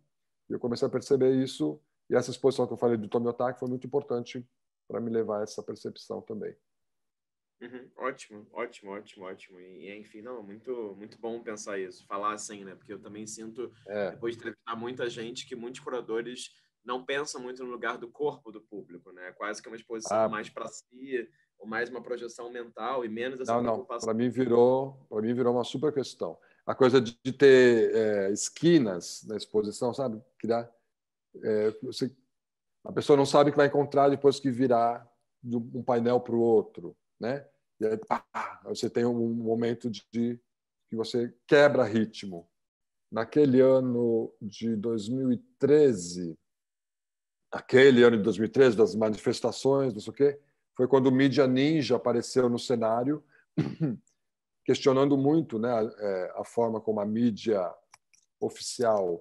S3: E eu comecei a perceber isso e essa exposição que eu falei do Tomi Otaki foi muito importante para me levar a essa percepção também.
S2: Uhum, ótimo, ótimo, ótimo, ótimo. E, enfim, não, muito, muito bom pensar isso, falar assim, né? Porque eu também sinto, é. depois de entrevistar muita gente, que muitos curadores não pensam muito no lugar do corpo do público, né? É quase que é uma exposição ah. mais para si, ou mais uma projeção mental e menos essa não, preocupação. Não, para mim
S3: virou, para mim virou uma super questão. A coisa de, de ter é, esquinas na exposição, sabe? Criar, é, você, a pessoa não sabe o que vai encontrar depois que virar de um painel para o outro, né? E aí, pá, você tem um momento de, de que você quebra ritmo. Naquele ano de 2013, aquele ano de 2013 das manifestações, não sei o quê, foi quando o mídia ninja apareceu no cenário, questionando muito né, é, a forma como a mídia oficial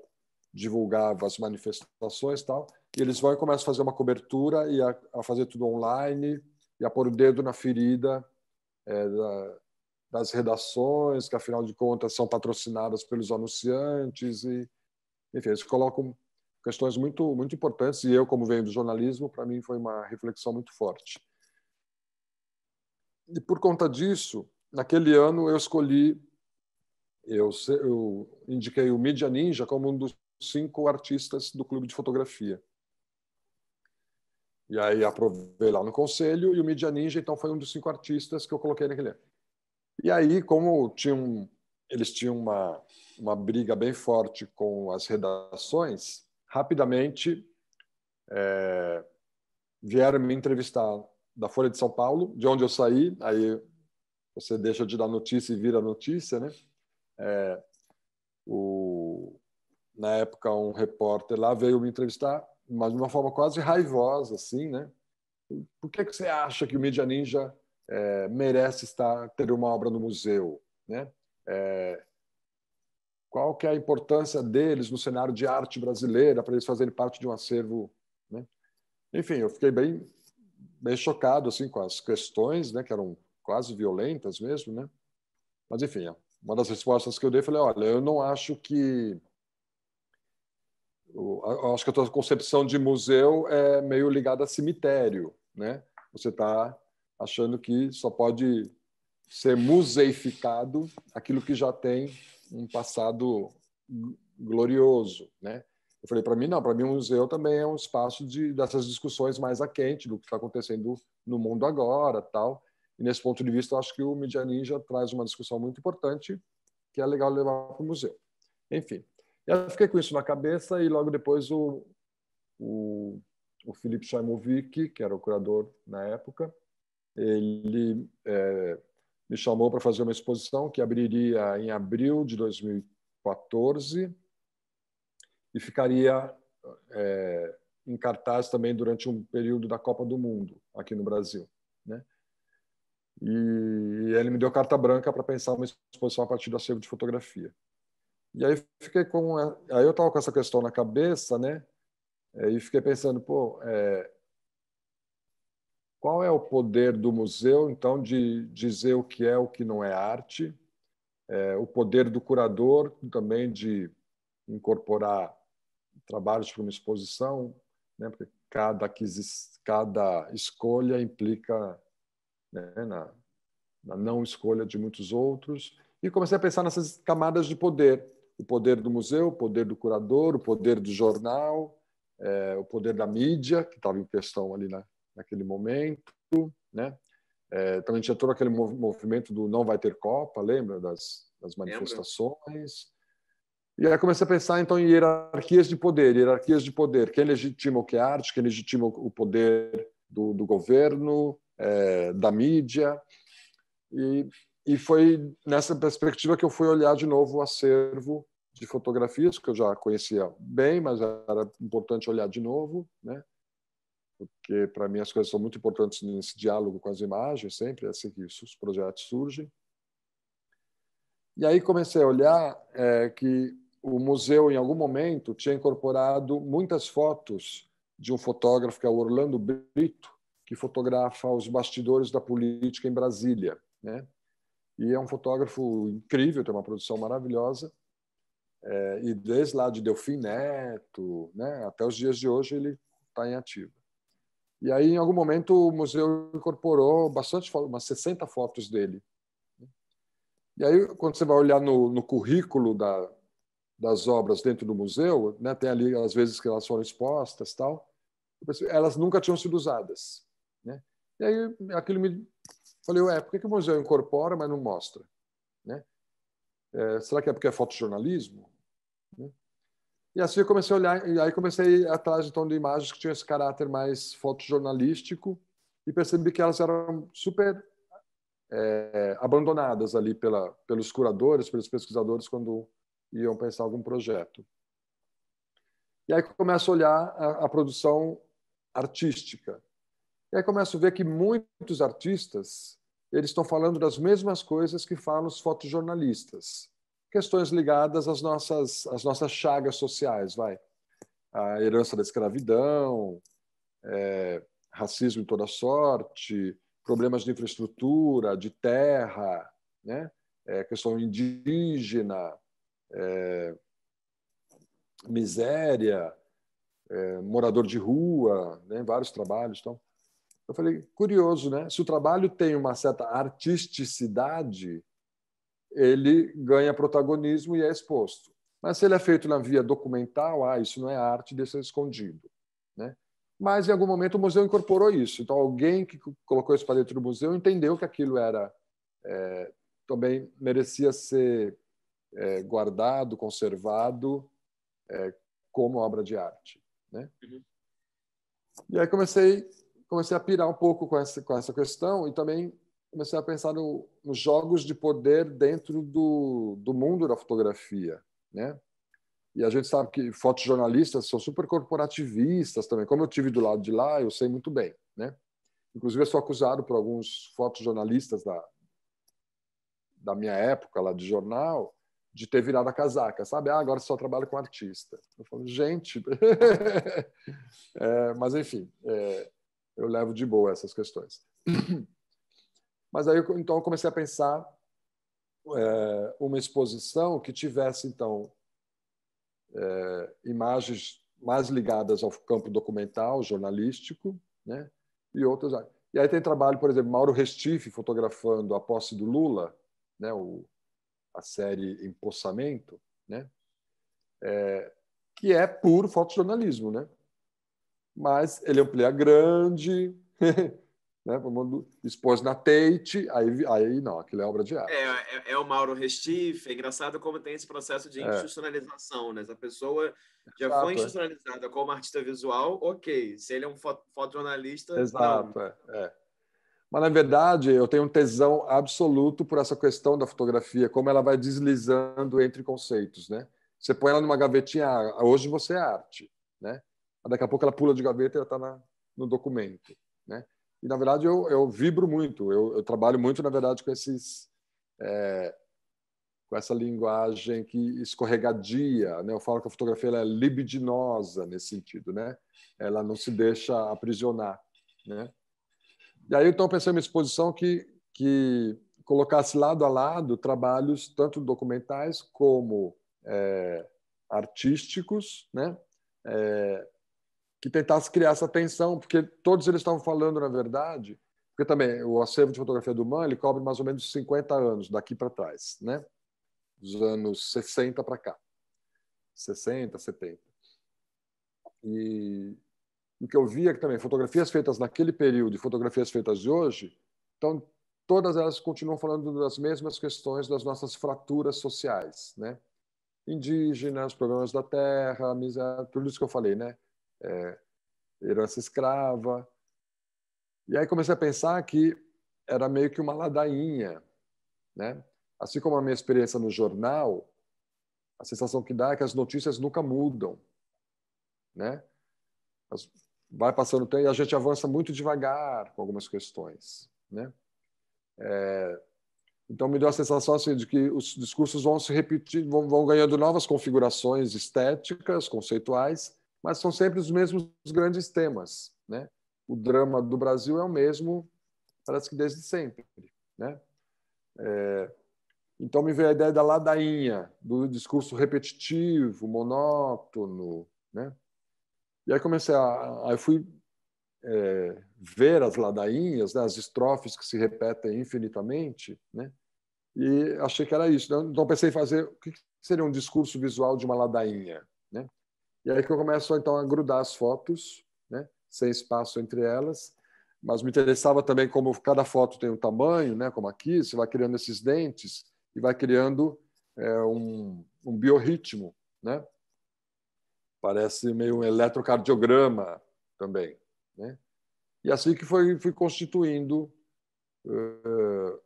S3: divulgava as manifestações e tal. E eles vão e começam a fazer uma cobertura e a, a fazer tudo online e a pôr o dedo na ferida é, da, das redações, que afinal de contas são patrocinadas pelos anunciantes e enfim, eles colocam questões muito muito importantes e eu como venho do jornalismo, para mim foi uma reflexão muito forte e por conta disso, naquele ano eu escolhi, eu, eu indiquei o Media Ninja como um dos cinco artistas do clube de fotografia. E aí aprovei lá no conselho e o Media Ninja então foi um dos cinco artistas que eu coloquei naquele ano. E aí como tinha um, eles tinham uma uma briga bem forte com as redações, rapidamente é, vieram me entrevistar da Folha de São Paulo, de onde eu saí, aí você deixa de dar notícia e vira notícia, né? É, o, na época, um repórter lá veio me entrevistar, mas de uma forma quase raivosa, assim, né? Por que, que você acha que o Media Ninja é, merece estar ter uma obra no museu, né? É, qual que é a importância deles no cenário de arte brasileira para eles fazerem parte de um acervo, né? Enfim, eu fiquei bem meio chocado assim com as questões, né, que eram quase violentas mesmo, né? Mas enfim, é uma das respostas que eu dei, falei, olha, eu não acho que eu acho que a tua concepção de museu é meio ligada a cemitério, né? Você está achando que só pode ser museificado aquilo que já tem um passado glorioso, né? Eu falei, para mim, não, para mim o museu também é um espaço de, dessas discussões mais a quente do que está acontecendo no mundo agora, tal. E nesse ponto de vista, eu acho que o Media Ninja traz uma discussão muito importante que é legal levar para o museu. Enfim, eu fiquei com isso na cabeça e logo depois o, o, o Felipe Chaimovic, que era o curador na época, ele é, me chamou para fazer uma exposição que abriria em abril de 2014 e ficaria é, em cartaz também durante um período da Copa do Mundo aqui no Brasil. Né? E ele me deu carta branca para pensar uma exposição a partir do acervo de fotografia. E aí fiquei com aí eu estava com essa questão na cabeça, né? É, e fiquei pensando, pô, é, qual é o poder do museu então de dizer o que é o que não é arte? É, o poder do curador também de incorporar trabalhos para uma exposição, né? porque cada, cada escolha implica né? na, na não escolha de muitos outros. E comecei a pensar nessas camadas de poder: o poder do museu, o poder do curador, o poder do jornal, é, o poder da mídia, que estava em questão ali na, naquele momento. Né? É, também tinha todo aquele movimento do não vai ter Copa, lembra das, das manifestações? E aí comecei a pensar então em hierarquias de poder, hierarquias de poder, quem legitima o que é arte, quem legitima o poder do, do governo, é, da mídia. E, e foi nessa perspectiva que eu fui olhar de novo o acervo de fotografias, que eu já conhecia bem, mas era importante olhar de novo, né? porque para mim as coisas são muito importantes nesse diálogo com as imagens, sempre é assim que os projetos surgem. E aí comecei a olhar é, que o museu, em algum momento, tinha incorporado muitas fotos de um fotógrafo que é o Orlando Brito, que fotografa os bastidores da política em Brasília, né? E é um fotógrafo incrível, tem uma produção maravilhosa. É, e desde lá de Delfim Neto, né, até os dias de hoje, ele está em ativo. E aí, em algum momento, o museu incorporou bastante, umas 60 fotos dele. Né? E aí, quando você vai olhar no, no currículo da, das obras dentro do museu, né? tem ali às vezes que elas foram expostas tal, elas nunca tinham sido usadas. Né? E aí aquilo me falei, ué, por que, que o museu incorpora, mas não mostra? Né? É, será que é porque é fotojornalismo? Né? E assim eu comecei a olhar, e aí comecei atrás então de imagens que tinham esse caráter mais fotojornalístico e percebi que elas eram super é, abandonadas ali pela, pelos curadores, pelos pesquisadores quando iam pensar algum projeto. E aí começo a olhar a, a produção artística. E aí começo a ver que muitos artistas eles estão falando das mesmas coisas que falam os fotojornalistas. Questões ligadas às nossas, às nossas chagas sociais, vai. A herança da escravidão, é, racismo de toda sorte, problemas de infraestrutura, de terra, né? É, questão indígena, é, miséria, é, morador de rua, né, vários trabalhos. Então, eu falei, curioso, né? Se o trabalho tem uma certa artisticidade, ele ganha protagonismo e é exposto. Mas se ele é feito na via documental, ah, isso não é arte, deixa escondido. Né? Mas em algum momento o museu incorporou isso. Então alguém que colocou isso para dentro do museu entendeu que aquilo era é, também merecia ser é, guardado, conservado é, como obra de arte. Né? Uhum. E aí comecei comecei a pirar um pouco com essa com essa questão e também comecei a pensar no, nos jogos de poder dentro do, do mundo da fotografia, né? E a gente sabe que fotojornalistas são super corporativistas também. Como eu tive do lado de lá, eu sei muito bem, né? Inclusive, eu sou acusado por alguns fotojornalistas da, da minha época lá de jornal de ter virado a casaca, sabe? Ah, agora só trabalho com artista. Eu falo, gente. é, mas, enfim, é, eu levo de boa essas questões. mas aí, então, eu comecei a pensar é, uma exposição que tivesse, então, é, imagens mais ligadas ao campo documental, jornalístico, né? E outras. E aí tem trabalho, por exemplo, Mauro Restife fotografando a posse do Lula, né? O, a série Empossamento, né? É, que é puro fotojornalismo, né? Mas ele amplia grande, né? expôs na Tate, aí, aí não, aquilo é obra de arte. É,
S2: é, é o Mauro Restife, é engraçado como tem esse processo de é. institucionalização, né? A pessoa já Exato, foi é. institucionalizada como artista visual, ok. Se ele é um fotojornalista... Exato, não. é. é.
S3: Mas, na verdade, eu tenho um tesão absoluto por essa questão da fotografia, como ela vai deslizando entre conceitos. Né? Você põe ela numa gavetinha, ah, hoje você é arte. Né? Daqui a pouco ela pula de gaveta e ela está no documento. Né? E, na verdade, eu, eu vibro muito, eu, eu trabalho muito, na verdade, com esses. É, com essa linguagem que escorregadia, né? Eu falo que a fotografia é libidinosa nesse sentido, né? Ela não se deixa aprisionar, né? E aí, então, pensei uma exposição que, que colocasse lado a lado trabalhos tanto documentais como é, artísticos, né? É, que tentasse criar essa tensão, porque todos eles estavam falando, na verdade, porque também o acervo de fotografia do Man ele cobre mais ou menos 50 anos daqui para trás, né? Dos anos 60 para cá. 60, 70. E, o que eu via é que também fotografias feitas naquele período e fotografias feitas de hoje, então todas elas continuam falando das mesmas questões das nossas fraturas sociais, né? Indígenas, problemas da terra, miséria, tudo isso que eu falei, né? É, herança escrava. E aí comecei a pensar que era meio que uma ladainha, né? Assim como a minha experiência no jornal, a sensação que dá é que as notícias nunca mudam, né? As, vai passando o tempo e a gente avança muito devagar com algumas questões, né? É, então me deu a sensação assim, de que os discursos vão se repetir, vão, vão ganhando novas configurações estéticas, conceituais, mas são sempre os mesmos grandes temas, né? O drama do Brasil é o mesmo, parece que desde sempre, né? É, então me veio a ideia da ladainha, do discurso repetitivo, monótono, né? E aí comecei a. Aí fui é, ver as ladainhas, né, as estrofes que se repetem infinitamente, né? E achei que era isso. Então, então pensei em fazer o que seria um discurso visual de uma ladainha, né? E aí que eu começo então a grudar as fotos, né? Sem espaço entre elas, mas me interessava também como cada foto tem um tamanho, né? Como aqui, você vai criando esses dentes e vai criando é, um, um biorritmo, né? parece meio um eletrocardiograma também. Né? E assim que foi, fui constituindo uh,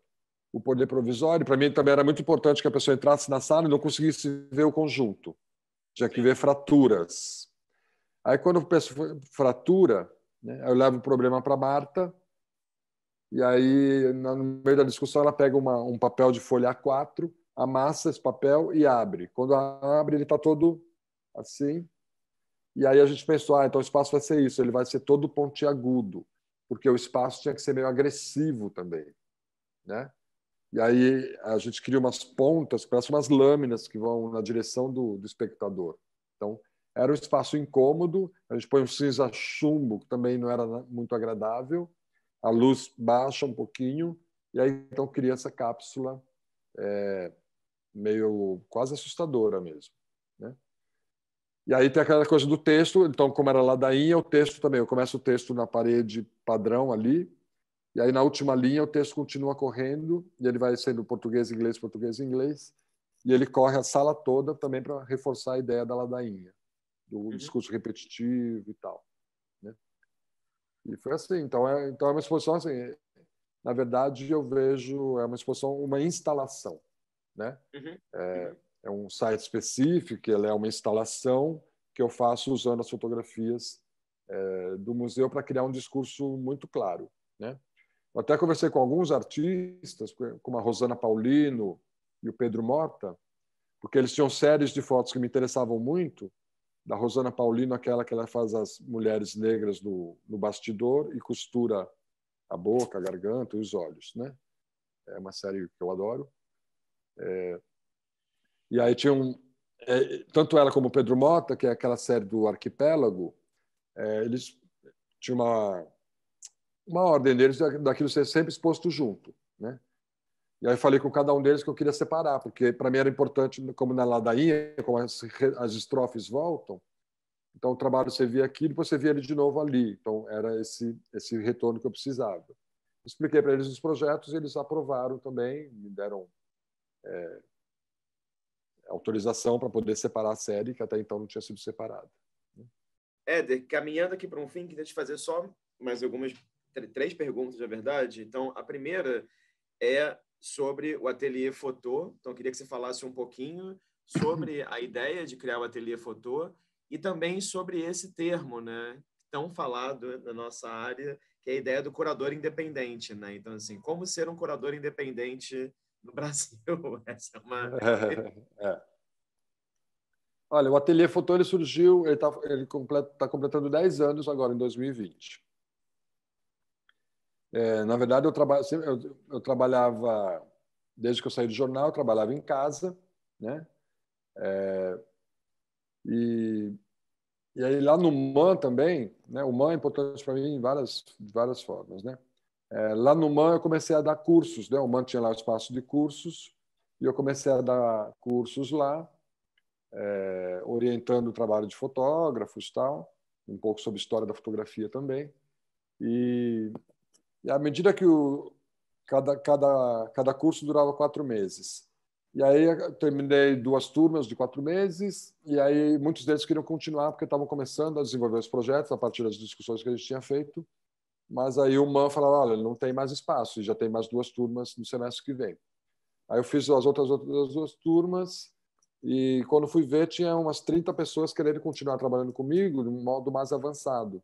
S3: o poder provisório. Para mim também era muito importante que a pessoa entrasse na sala e não conseguisse ver o conjunto. Tinha que ver fraturas. Aí, quando eu penso fratura, né, eu levo o problema para Marta, e aí, no meio da discussão, ela pega uma, um papel de folha A4, amassa esse papel e abre. Quando abre, ele está todo assim, e aí a gente pensou, ah, então o espaço vai ser isso, ele vai ser todo pontiagudo, porque o espaço tinha que ser meio agressivo também, né? E aí a gente cria umas pontas, parece umas lâminas que vão na direção do, do espectador. Então, era um espaço incômodo, a gente põe um cinza chumbo, que também não era muito agradável, a luz baixa um pouquinho, e aí então cria essa cápsula é, meio quase assustadora mesmo. Né? E aí tem aquela coisa do texto, então, como era ladainha, o texto também. Eu começo o texto na parede padrão ali, e aí na última linha o texto continua correndo, e ele vai sendo português, inglês, português, inglês, e ele corre a sala toda também para reforçar a ideia da ladainha, do uhum. discurso repetitivo e tal. Né? E foi assim. Então é, então é uma exposição assim. Na verdade, eu vejo, é uma exposição, uma instalação. Né? Uhum. É, uhum é um site específico, ela é uma instalação que eu faço usando as fotografias é, do museu para criar um discurso muito claro. Né? Eu até conversei com alguns artistas, como a Rosana Paulino e o Pedro Morta, porque eles tinham séries de fotos que me interessavam muito, da Rosana Paulino, aquela que ela faz as mulheres negras no bastidor e costura a boca, a garganta e os olhos. Né? É uma série que eu adoro. É, e aí tinha um, é, tanto ela como Pedro Mota, que é aquela série do Arquipélago, é, eles tinham uma, uma ordem deles daquilo ser sempre exposto junto, né? E aí falei com cada um deles que eu queria separar, porque para mim era importante, como na ladainha, como as, as estrofes voltam, então o trabalho você via aqui, depois você via ele de novo ali. Então era esse esse retorno que eu precisava. Expliquei para eles os projetos, eles aprovaram também, me deram é, autorização para poder separar a série, que até então não tinha sido separada. Éder,
S2: caminhando aqui para um fim, queria te fazer só mais algumas três perguntas, na verdade. Então, a primeira é sobre o ateliê Fotô. Então, queria que você falasse um pouquinho sobre a ideia de criar o ateliê Fotô e também sobre esse termo, né, tão falado na nossa área, que é a ideia do curador independente, né? Então, assim, como ser um curador independente no Brasil. Essa é uma.
S3: é. Olha, o Ateliê Fotô ele surgiu, ele está tá completando 10 anos agora, em 2020. É, na verdade, eu, traba, eu, eu, trabalhava, desde que eu saí do jornal, eu trabalhava em casa, né? É, e, e aí lá no MAN também, né? o MAN é importante para mim em várias, várias formas, né? É, lá no MAN eu comecei a dar cursos, né? o MAN tinha lá o espaço de cursos, e eu comecei a dar cursos lá, é, orientando o trabalho de fotógrafos tal, um pouco sobre história da fotografia também. E, e à medida que o, cada, cada, cada curso durava quatro meses. E aí terminei duas turmas de quatro meses, e aí muitos deles queriam continuar porque estavam começando a desenvolver os projetos a partir das discussões que a gente tinha feito. Mas aí o MAN falava, olha, não tem mais espaço, já tem mais duas turmas no semestre que vem. Aí eu fiz as outras, outras duas turmas e quando fui ver tinha umas 30 pessoas querendo continuar trabalhando comigo de um modo mais avançado.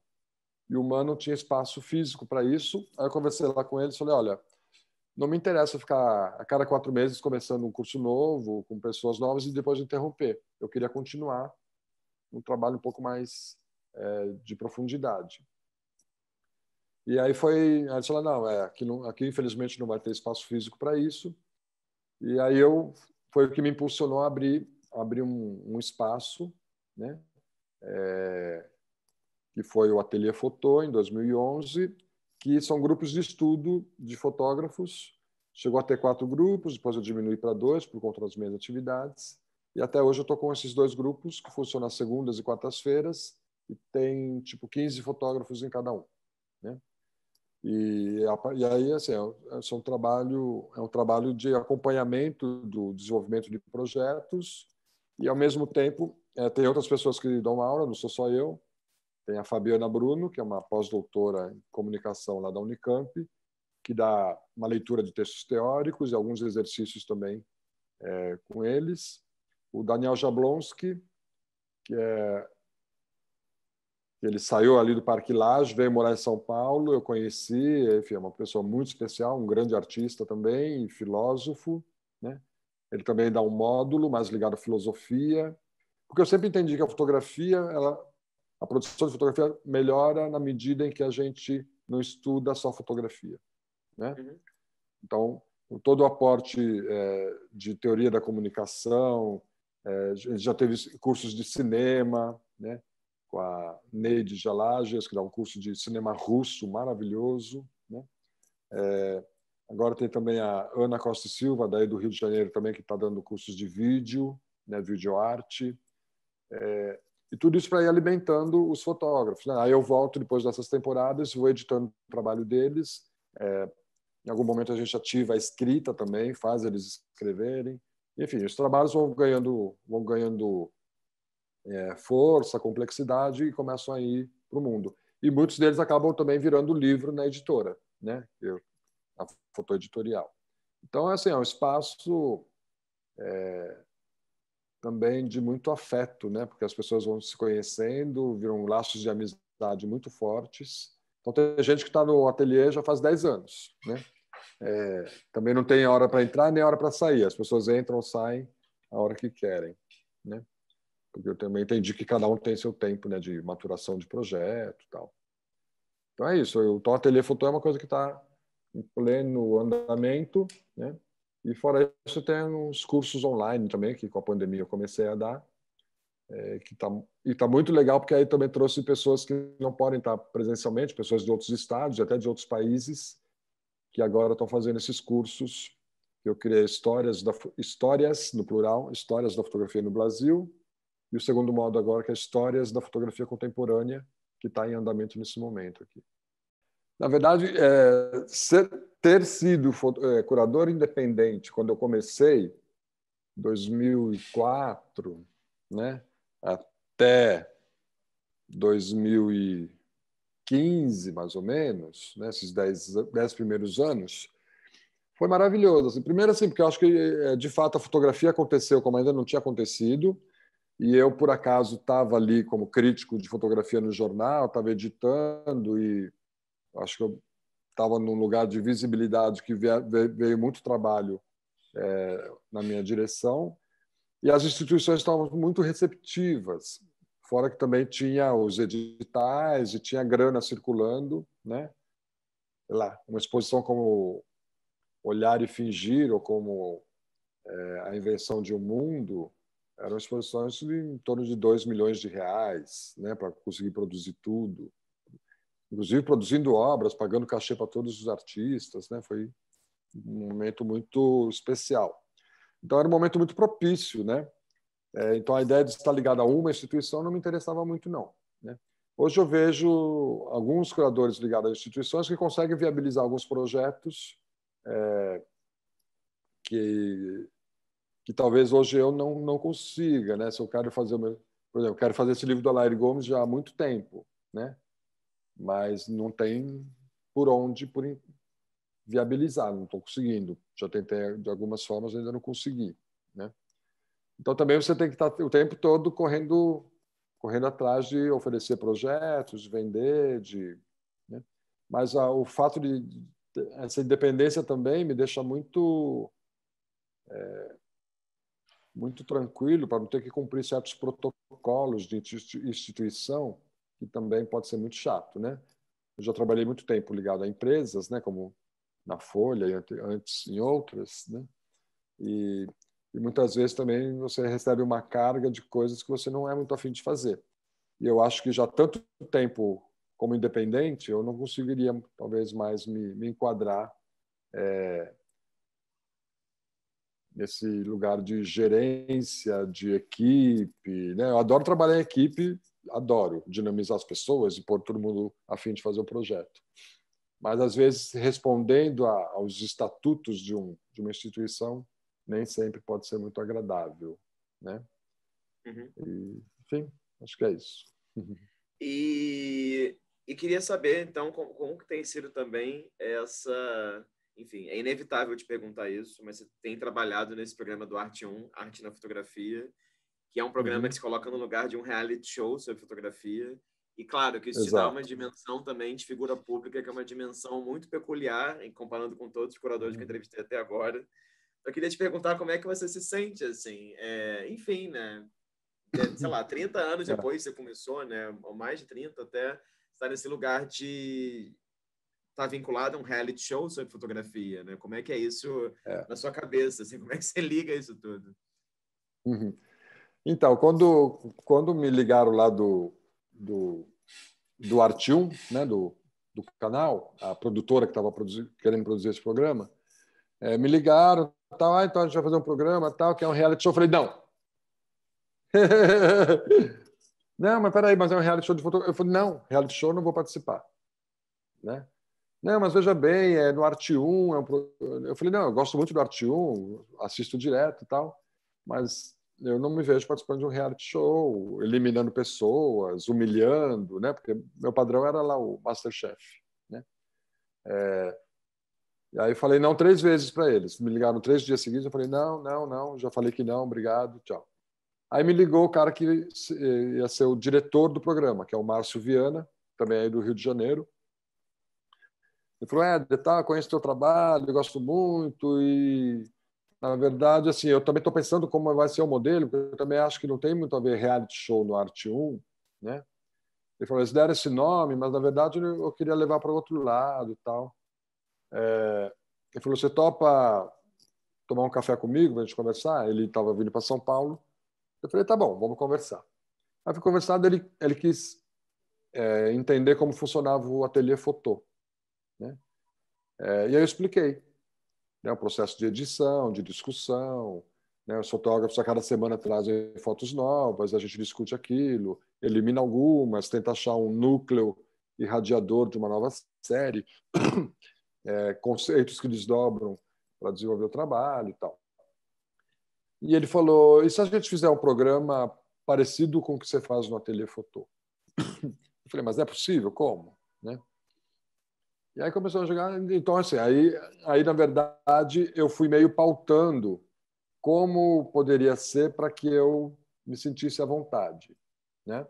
S3: E o MAN não tinha espaço físico para isso. Aí eu conversei lá com ele e falei, olha, não me interessa ficar a cada quatro meses começando um curso novo, com pessoas novas e depois interromper. Eu queria continuar um trabalho um pouco mais é, de profundidade. E aí foi, ela disse, não, é, aqui, não, aqui infelizmente não vai ter espaço físico para isso. E aí eu foi o que me impulsionou a abrir, abrir um, um espaço, né? É, que foi o Ateliê Fotô em 2011, que são grupos de estudo de fotógrafos. Chegou a ter quatro grupos, depois eu diminui para dois por conta das minhas atividades. E até hoje eu estou com esses dois grupos que funcionam às segundas e quartas-feiras e tem tipo 15 fotógrafos em cada um. Né? E, e aí, assim, é um é, trabalho, é um trabalho de acompanhamento do desenvolvimento de projetos e, ao mesmo tempo, é, tem outras pessoas que dão aula, não sou só eu. Tem a Fabiana Bruno, que é uma pós-doutora em comunicação lá da Unicamp, que dá uma leitura de textos teóricos e alguns exercícios também é, com eles. O Daniel Jablonski, que é ele saiu ali do Parque Lage, veio morar em São Paulo, eu conheci, enfim, é uma pessoa muito especial, um grande artista também, e filósofo, né? Ele também dá um módulo mais ligado à filosofia, porque eu sempre entendi que a fotografia, ela, a produção de fotografia melhora na medida em que a gente não estuda só fotografia, né? Uhum. Então, todo o aporte é, de teoria da comunicação, é, já teve cursos de cinema, né? com a Neide Jalagias, que dá um curso de cinema russo maravilhoso. Né? É, agora tem também a Ana Costa Silva, daí do Rio de Janeiro também, que está dando cursos de vídeo, né, videoarte. É, e tudo isso para ir alimentando os fotógrafos. Né? Aí eu volto depois dessas temporadas, vou editando o trabalho deles. É, em algum momento a gente ativa a escrita também, faz eles escreverem. Enfim, os trabalhos vão ganhando, vão ganhando é, força, complexidade e começam a ir para o mundo. E muitos deles acabam também virando livro na editora, né? Eu, a fotoeditorial. Então, é assim, é um espaço é, também de muito afeto, né? Porque as pessoas vão se conhecendo, viram laços de amizade muito fortes. Então, tem gente que está no ateliê já faz 10 anos, né? É, também não tem hora para entrar nem hora para sair. As pessoas entram, saem a hora que querem, né? porque eu também entendi que cada um tem seu tempo né, de maturação de projeto e tal. Então é isso, o Ateliê Fotô é uma coisa que está em pleno andamento, né? E fora isso, tem uns cursos online também, que com a pandemia eu comecei a dar, é, que tá, e está muito legal, porque aí também trouxe pessoas que não podem estar presencialmente, pessoas de outros estados, até de outros países, que agora estão fazendo esses cursos. Eu criei histórias, da, histórias, no plural, histórias da fotografia no Brasil, e o segundo modo agora, que é Histórias da Fotografia Contemporânea, que está em andamento nesse momento aqui. Na verdade, é, ser, ter sido é, curador independente quando eu comecei, 2004, né, até 2015, mais ou menos, né, dez, dez primeiros anos, foi maravilhoso. Assim, primeiro, assim, porque eu acho que, é, de fato, a fotografia aconteceu como ainda não tinha acontecido, e eu, por acaso, estava ali como crítico de fotografia no jornal, estava editando e acho que eu estava num lugar de visibilidade que veio muito trabalho é, na minha direção. E as instituições estavam muito receptivas, fora que também tinha os editais e tinha grana circulando, né? Lá, uma exposição como Olhar e Fingir, ou como é, A Invenção de um Mundo, eram exposições de em torno de 2 milhões de reais, né, para conseguir produzir tudo. Inclusive produzindo obras, pagando cachê para todos os artistas, né? Foi um momento muito especial. Então era um momento muito propício, né? É, então a ideia de estar ligada a uma instituição não me interessava muito não, né? Hoje eu vejo alguns curadores ligados a instituições que conseguem viabilizar alguns projetos é, que que talvez hoje eu não, não consiga, né? Se eu quero fazer, meu, por exemplo, eu quero fazer esse livro do Alair Gomes já há muito tempo, né? Mas não tem por onde por viabilizar, não estou conseguindo. Já tentei de algumas formas, ainda não consegui, né? Então também você tem que estar tá o tempo todo correndo correndo atrás de oferecer projetos, de vender, de né? mas a, o fato de essa independência também me deixa muito é, muito tranquilo para não ter que cumprir certos protocolos de instituição, que também pode ser muito chato, né? Eu já trabalhei muito tempo ligado a empresas, né, como na Folha e antes em outras, né? E, e muitas vezes também você recebe uma carga de coisas que você não é muito afim de fazer. E eu acho que já tanto tempo como independente, eu não conseguiria talvez mais me, me enquadrar é, nesse lugar de gerência, de equipe. Né? Eu adoro trabalhar em equipe, adoro dinamizar as pessoas e pôr todo mundo a fim de fazer o projeto. Mas, às vezes, respondendo a, aos estatutos de, um, de uma instituição, nem sempre pode ser muito agradável. Né? Uhum. E, enfim, acho que é isso. E,
S2: e queria saber, então, como, como que tem sido também essa enfim, é inevitável te perguntar isso, mas você tem trabalhado nesse programa do Arte 1, Arte na Fotografia, que é um programa uhum. que se coloca no lugar de um reality show sobre fotografia. E claro que isso Exato. te dá uma dimensão também de figura pública, que é uma dimensão muito peculiar, em comparando com todos os curadores uhum. que eu uhum. entrevistei até agora. Eu queria te perguntar como é que você se sente, assim, é, enfim, né? É, sei lá, 30 anos é. depois que você começou, né? Ou mais de 30 até, está nesse lugar de, está vinculado a um reality show sobre fotografia, né? Como é que é isso é. na sua cabeça? Assim, como é que você liga isso tudo?
S3: Uhum. Então, quando, quando me ligaram lá do, do, do Artium, né, do, do canal, a produtora que estava produzi querendo produzir esse programa, é, me ligaram, tal, ah, então a gente vai fazer um programa, tal, que é um reality show. Eu falei, não. não, mas peraí, mas é um reality show de fotografia. Eu falei, não, reality show não vou participar. Né? Não, mas veja bem, é no Arte 1. É um pro... Eu falei, não, eu gosto muito do Arte 1, assisto direto e tal, mas eu não me vejo participando de um reality show, eliminando pessoas, humilhando, né? Porque meu padrão era lá o Masterchef, né? É... E aí falei não três vezes para eles. Me ligaram três dias seguidos, eu falei não, não, não, já falei que não, obrigado, tchau. Aí me ligou o cara que ia ser o diretor do programa, que é o Márcio Viana, também aí do Rio de Janeiro. Ele falou, é, tal, tá, conheço teu trabalho, gosto muito e, na verdade, assim, eu também estou pensando como vai ser o modelo, porque eu também acho que não tem muito a ver reality show no Arte 1, né? Ele falou, eles deram esse nome, mas, na verdade, eu queria levar para outro lado e tal. É, ele falou, você topa tomar um café comigo para a gente conversar? Ele estava vindo para São Paulo. Eu falei, tá bom, vamos conversar. Aí, conversado, ele, ele quis é, entender como funcionava o ateliê fotô. É, e aí eu expliquei né, o processo de edição, de discussão. Né, os fotógrafos a cada semana trazem fotos novas, a gente discute aquilo, elimina algumas, tenta achar um núcleo irradiador de uma nova série, é, conceitos que desdobram para desenvolver o trabalho e tal. E ele falou: e se a gente fizer um programa parecido com o que você faz no ateliê fotô? Eu falei: mas é possível? Como? Né? E aí começou a jogar. Então, assim, aí, aí na verdade, eu fui meio pautando como poderia ser para que eu me sentisse à vontade, né?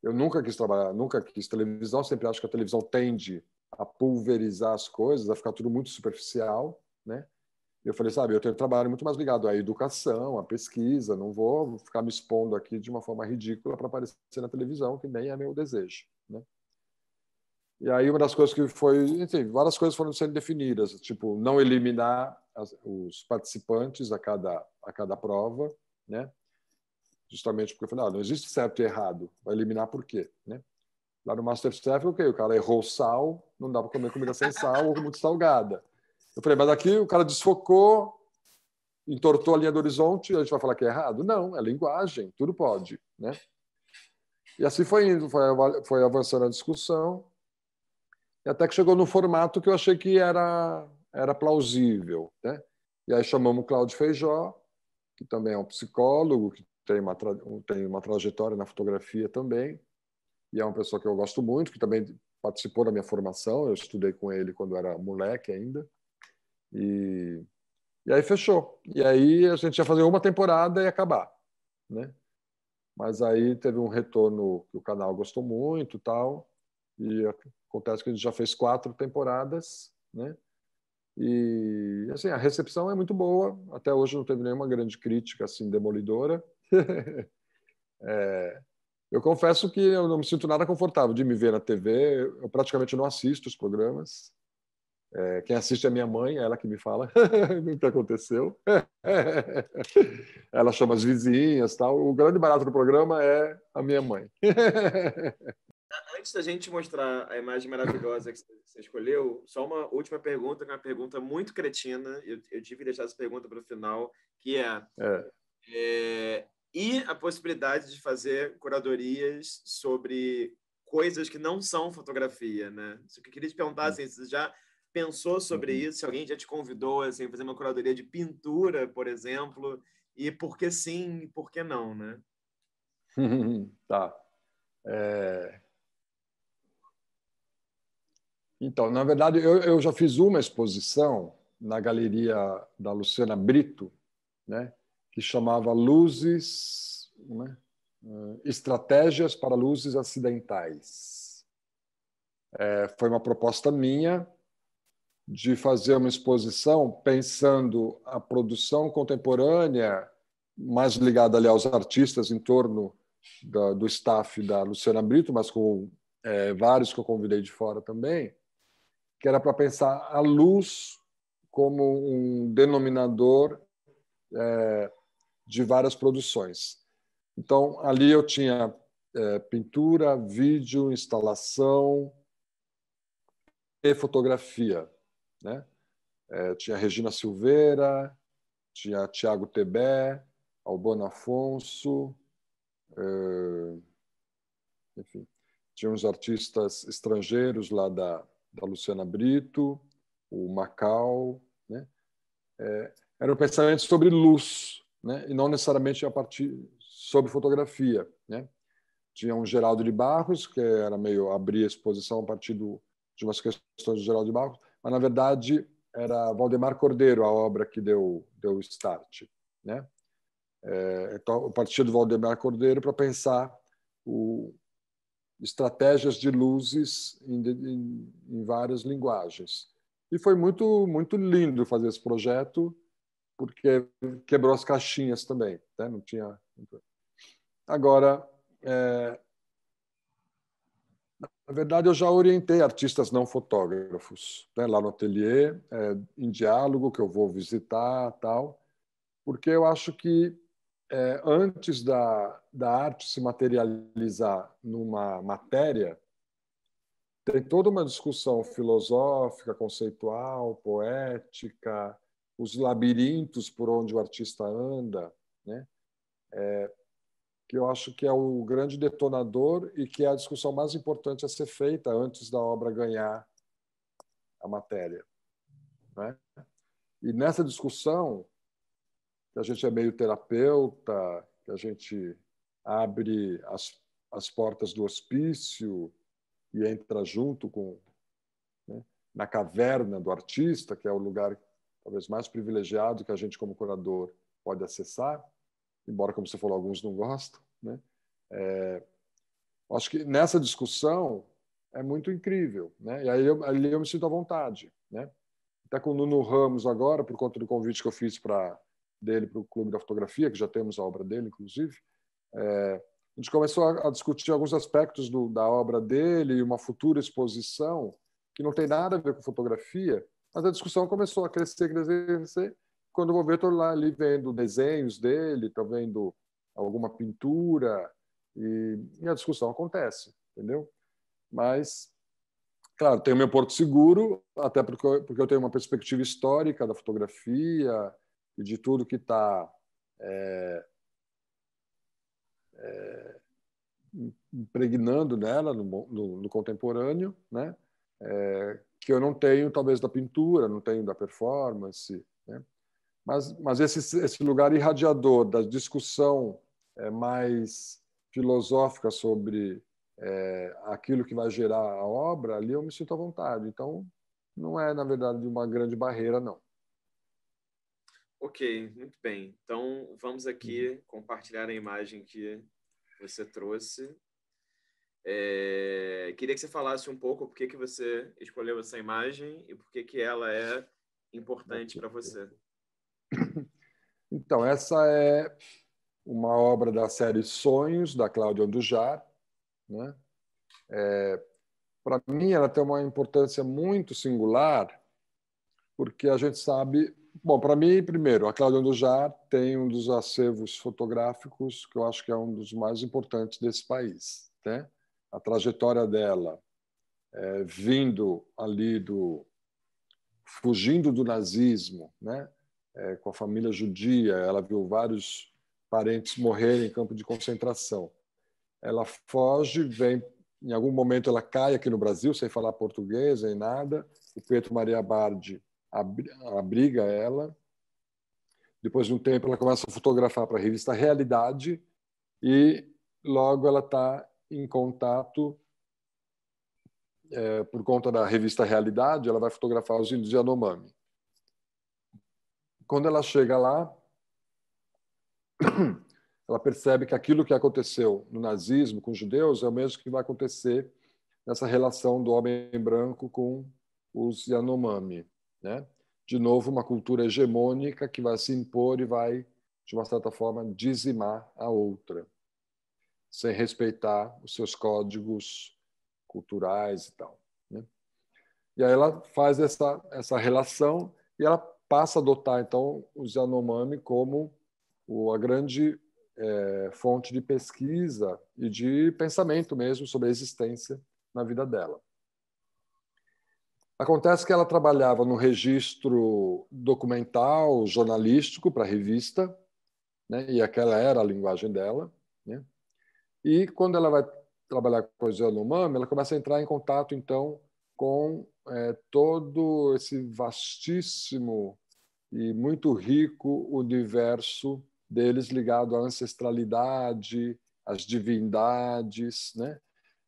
S3: Eu nunca quis trabalhar, nunca quis televisão, sempre acho que a televisão tende a pulverizar as coisas, a ficar tudo muito superficial, né? Eu falei, sabe, eu tenho um trabalho muito mais ligado à educação, à pesquisa, não vou ficar me expondo aqui de uma forma ridícula para aparecer na televisão, que nem é meu desejo, e aí uma das coisas que foi, enfim, várias coisas foram sendo definidas, tipo não eliminar as, os participantes a cada a cada prova, né? Justamente porque eu falei, ah, não existe certo e errado, vai eliminar por quê, né? Lá no MasterChef, ok, o cara errou sal, não dá para comer comida sem sal ou muito salgada. Eu falei, mas aqui o cara desfocou, entortou a linha do horizonte, a gente vai falar que é errado? Não, é linguagem, tudo pode, né? E assim foi indo, foi, foi avançando a discussão e até que chegou no formato que eu achei que era, era plausível. Né? E aí chamamos o Cláudio Feijó, que também é um psicólogo, que tem uma, tem uma trajetória na fotografia também, e é uma pessoa que eu gosto muito, que também participou da minha formação, eu estudei com ele quando era moleque ainda, e, e aí fechou. E aí a gente ia fazer uma temporada e acabar, né? Mas aí teve um retorno que o canal gostou muito tal, e Acontece que a gente já fez quatro temporadas, né? E assim, a recepção é muito boa. Até hoje não teve nenhuma grande crítica assim demolidora. é, eu confesso que eu não me sinto nada confortável de me ver na TV. Eu praticamente não assisto os programas. É, quem assiste é minha mãe, é ela que me fala o que aconteceu. ela chama as vizinhas, tal. O grande barato do programa é a minha mãe
S2: antes da gente mostrar a imagem maravilhosa que você escolheu, só uma última pergunta, que é uma pergunta muito cretina. Eu, eu tive que deixar essa pergunta para o final, que é, é. é, E a possibilidade de fazer curadorias sobre coisas que não são fotografia, né? Isso que eu queria te perguntar, uhum. assim, você já pensou sobre uhum. isso? Se alguém já te convidou, assim, fazer uma curadoria de pintura, por exemplo, e por que sim e por que não, né?
S3: tá. É, então, na verdade, eu, eu já fiz uma exposição na galeria da Luciana Brito, né, que chamava Luzes, né, eh, Estratégias para Luzes Acidentais. É, foi uma proposta minha de fazer uma exposição pensando a produção contemporânea, mais ligada ali aos artistas em torno da, do staff da Luciana Brito, mas com é, vários que eu convidei de fora também, que era para pensar a luz como um denominador é, de várias produções. Então, ali eu tinha é, pintura, vídeo, instalação e fotografia. Né? É, tinha Regina Silveira, tinha Tiago Tebé, Albano Afonso, é, enfim, tinha uns artistas estrangeiros lá da, da Luciana Brito, o Macau, né? É, eram pensamentos sobre luz, né? E não necessariamente a partir sobre fotografia, né? Tinha um Geraldo de Barros que era meio abrir a exposição a partir do, de umas questões do Geraldo de Barros, mas na verdade era Valdemar Cordeiro a obra que deu deu start, né? É, então, do Valdemar Cordeiro para pensar o, estratégias de luzes em, em, em várias linguagens. E foi muito, muito lindo fazer esse projeto, porque quebrou as caixinhas também, né? não tinha. Agora, é... na verdade, eu já orientei artistas não fotógrafos né? lá no ateliê, é, em diálogo que eu vou visitar, tal, porque eu acho que é, antes da, da arte se materializar numa matéria, tem toda uma discussão filosófica, conceitual, poética, os labirintos por onde o artista anda, né? É, que eu acho que é o grande detonador e que é a discussão mais importante a ser feita antes da obra ganhar a matéria. Né? E nessa discussão, que a gente é meio terapeuta, que a gente abre as, as portas do hospício e entra junto com né, na caverna do artista, que é o lugar talvez mais privilegiado que a gente como curador pode acessar, embora como você falou alguns não gostam, né? É, acho que nessa discussão é muito incrível, né? E aí eu, ali eu me sinto à vontade, né? Até com o Nuno Ramos agora, por conta do convite que eu fiz para dele para o Clube da Fotografia, que já temos a obra dele, inclusive, é, a gente começou a, a discutir alguns aspectos do, da obra dele e uma futura exposição que não tem nada a ver com fotografia, mas a discussão começou a crescer, crescer, crescer. Quando eu vou ver, estou lá ali vendo desenhos dele, estou vendo alguma pintura, e, e, a discussão acontece, entendeu? Mas, claro, tenho meu porto seguro, até porque eu, porque eu tenho uma perspectiva histórica da fotografia, e de tudo que está é, é, impregnando nela no, no, no contemporâneo, né? É, que eu não tenho talvez da pintura, não tenho da performance, né? mas, mas esse, esse lugar irradiador da discussão é, mais filosófica sobre é, aquilo que vai gerar a obra, ali eu me sinto à vontade. Então, não é, na verdade, uma grande barreira, não.
S2: Ok, muito bem. Então, vamos aqui uhum. compartilhar a imagem que você trouxe. É... Queria que você falasse um pouco por que, que você escolheu essa imagem e por que, que ela é importante para você.
S3: Então, essa é uma obra da série Sonhos, da Cláudia Andujar. Né? É... para mim, ela tem uma importância muito singular, porque a gente sabe Bom, para mim, primeiro, a Cláudia Andujar tem um dos acervos fotográficos que eu acho que é um dos mais importantes desse país. Né? A trajetória dela, é, vindo ali do. fugindo do nazismo, né? É, com a família judia, ela viu vários parentes morrerem em campo de concentração. Ela foge, vem. Em algum momento ela cai aqui no Brasil, sem falar português, nem nada. O Pedro Maria Bardi abriga ela. Depois de um tempo, ela começa a fotografar para a revista Realidade e logo ela está em contato é, por conta da revista Realidade, ela vai fotografar os índios Yanomami. Quando ela chega lá, ela percebe que aquilo que aconteceu no nazismo com os judeus é o mesmo que vai acontecer nessa relação do homem branco com os Yanomami. Né? De novo, uma cultura hegemônica que vai se impor e vai, de uma certa forma, dizimar a outra, sem respeitar os seus códigos culturais e tal. Né? E aí ela faz essa, essa relação e ela passa a adotar, então, os Yanomami como a grande é, fonte de pesquisa e de pensamento mesmo sobre a existência na vida dela. Acontece que ela trabalhava no registro documental, jornalístico para revista, né? e aquela era a linguagem dela. Né? E quando ela vai trabalhar com os Yanomami, ela começa a entrar em contato, então, com é, todo esse vastíssimo e muito rico universo deles ligado à ancestralidade, às divindades, né?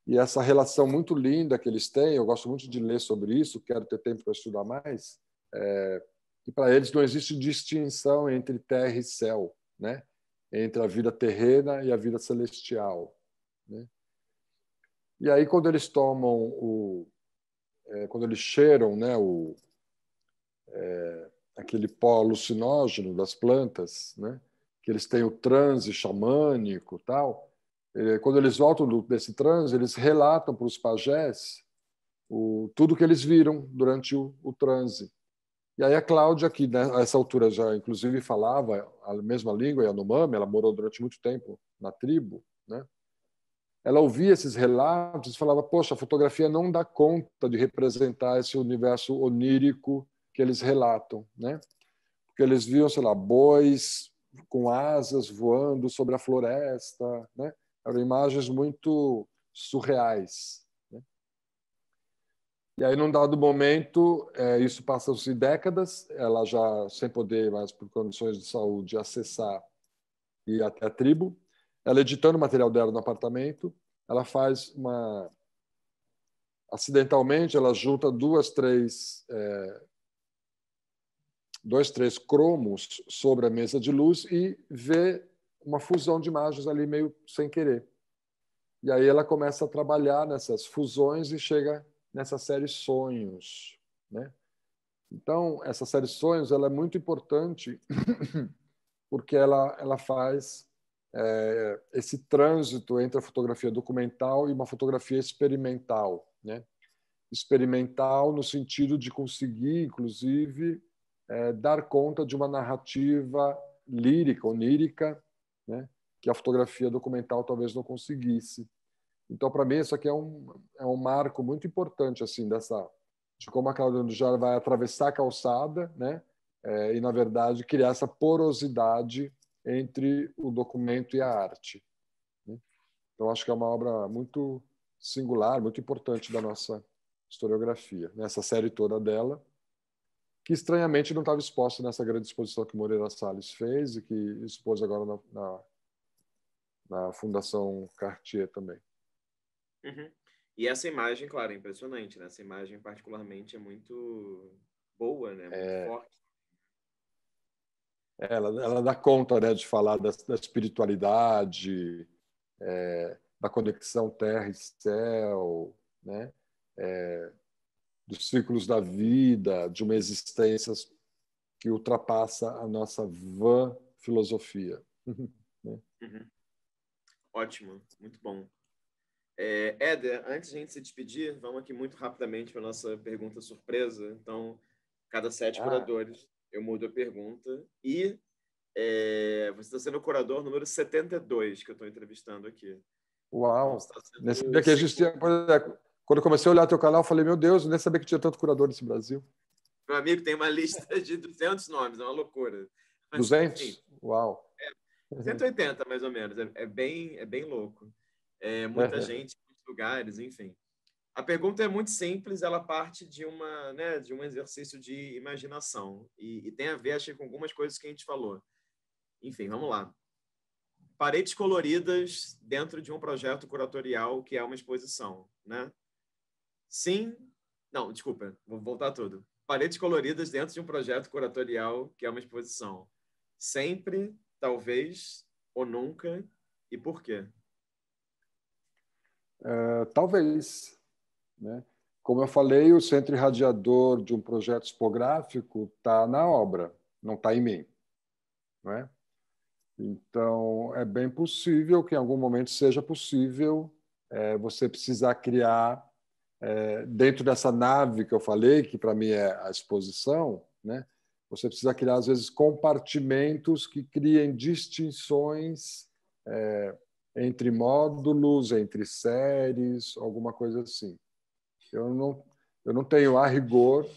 S3: E essa relação muito linda que eles têm, eu gosto muito de ler sobre isso, quero ter tempo para estudar mais. É, e para eles não existe distinção entre terra e céu, né? entre a vida terrena e a vida celestial. Né? E aí, quando eles tomam o. É, quando eles cheiram né, o, é, aquele pó alucinógeno das plantas, né, que eles têm o transe xamânico tal é, quando eles voltam desse transe, eles relatam para os pajés o, tudo que eles viram durante o, o transe. E aí a Cláudia, que nessa né, altura já inclusive falava a mesma língua, Yanomami, ela morou durante muito tempo na tribo, né? ela ouvia esses relatos e falava, poxa, a fotografia não dá conta de representar esse universo onírico que eles relatam, né? Porque eles viam, sei lá, bois com asas voando sobre a floresta, né? Eram imagens muito surreais. Né? E aí, num dado momento, é, isso passam-se décadas, ela já sem poder mais, por condições de saúde, acessar e ir até a tribo. Ela editando o material dela no apartamento, ela faz uma. Acidentalmente, ela junta duas, três. É, dois, três cromos sobre a mesa de luz e vê uma fusão de imagens ali meio sem querer. E aí ela começa a trabalhar nessas fusões e chega nessa série Sonhos, né? Então, essa série Sonhos ela é muito importante porque ela, ela faz é, esse trânsito entre a fotografia documental e uma fotografia experimental. Né? Experimental no sentido de conseguir, inclusive, é, dar conta de uma narrativa lírica, onírica, né? que a fotografia documental talvez não conseguisse. Então, para mim, isso aqui é um, é um marco muito importante assim dessa de como a do Jara vai atravessar a calçada né? É, e, na verdade, criar essa porosidade entre o documento e a arte. Né? Então, acho que é uma obra muito singular, muito importante da nossa historiografia, nessa né, série toda dela que estranhamente não estava exposta nessa grande exposição que Moreira Salles fez e que expôs agora na, na, na Fundação Cartier também.
S2: Uhum. E essa imagem, claro, é impressionante, né? Essa imagem particularmente é muito boa, né? Muito é... forte.
S3: É, ela, ela dá conta né, de falar da, da espiritualidade, é, da conexão terra e céu, né? É, dos ciclos da vida, de uma existência que ultrapassa a nossa vã filosofia. Né?
S1: Uhum.
S2: Ótimo, muito bom. É, Éder, antes de a gente se despedir, vamos aqui muito rapidamente para a nossa pergunta surpresa. Então, cada sete ah. curadores, eu mudo a pergunta. E é, você está sendo o curador número 72 que eu estou entrevistando aqui.
S3: Uau! Então, tá Nesse dia que a gente tinha... Quando eu comecei a olhar teu canal, eu falei, meu Deus, eu nem sabia que tinha tanto curador nesse Brasil.
S2: Meu amigo tem uma lista de 200 nomes, é uma loucura. Mas, 200? Assim, Uau! É, 180, mais ou menos. É, é, bem, é bem louco. É, muita gente, muitos lugares, enfim. A pergunta é muito simples, ela parte de, uma, né, de um exercício de imaginação e, e tem a ver, acho, com algumas coisas que a gente falou. Enfim, vamos lá. Paredes coloridas dentro de um projeto curatorial que é uma exposição, né? Sim. Não, desculpa, vou voltar tudo. Paredes coloridas dentro de um projeto curatorial que é uma exposição. Sempre, talvez ou nunca e por quê?
S3: Uh, talvez. Né? Como eu falei, o centro irradiador de um projeto tipográfico está na obra, não está em mim. É? Então, é bem possível que em algum momento seja possível é, você precisar criar é, dentro dessa nave que eu falei, que para mim é a exposição, né? você precisa criar, às vezes, compartimentos que criem distinções é, entre módulos, entre séries, alguma coisa assim. Eu não, eu não tenho a rigor.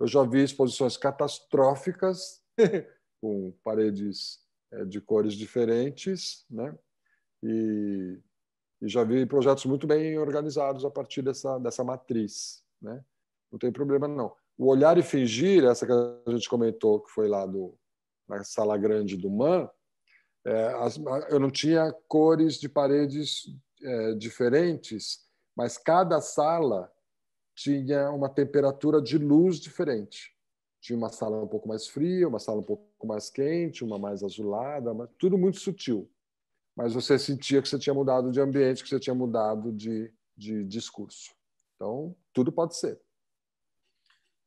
S3: Eu já vi exposições catastróficas, com paredes é, de cores diferentes, né? e e já vi projetos muito bem organizados a partir dessa, dessa matriz. Né? Não tem problema, não. O olhar e fingir, essa que a gente comentou, que foi lá do, na sala grande do MAN, é, as, eu não tinha cores de paredes é, diferentes, mas cada sala tinha uma temperatura de luz diferente. Tinha uma sala um pouco mais fria, uma sala um pouco mais quente, uma mais azulada, mas tudo muito sutil mas você sentia que você tinha mudado de ambiente, que você tinha mudado de, de discurso. Então, tudo pode ser.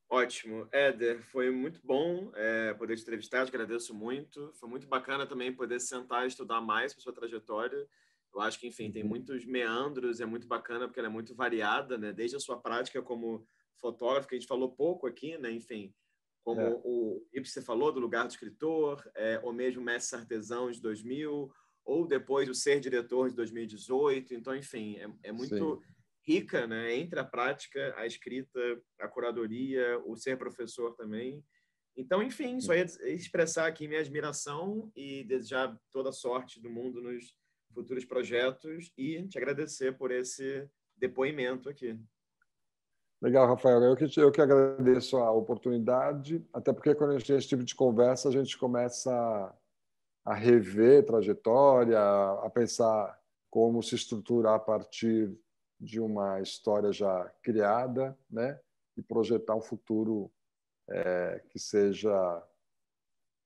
S2: Ótimo. Éder, foi muito bom é, poder te entrevistar, te agradeço muito. Foi muito bacana também poder sentar e estudar mais para sua trajetória. Eu acho que, enfim, tem uhum. muitos meandros, é muito bacana porque ela é muito variada, né? Desde a sua prática como fotógrafo, que a gente falou pouco aqui, né? Enfim, como é. o Ibsen falou, do lugar do escritor, é, ou mesmo Mestre Artesão de 2000, ou depois o ser diretor de 2018. Então, enfim, é, é muito Sim. rica, né? Entre a prática, a escrita, a curadoria, o ser professor também. Então, enfim, só ia expressar aqui minha admiração e desejar toda sorte do mundo nos futuros projetos e te agradecer por esse depoimento aqui.
S3: Legal, Rafael. Eu que, eu que agradeço a oportunidade, até porque quando a gente tem esse tipo de conversa, a gente começa a rever trajetória, a pensar como se estruturar a partir de uma história já criada, né? E projetar um futuro é, que seja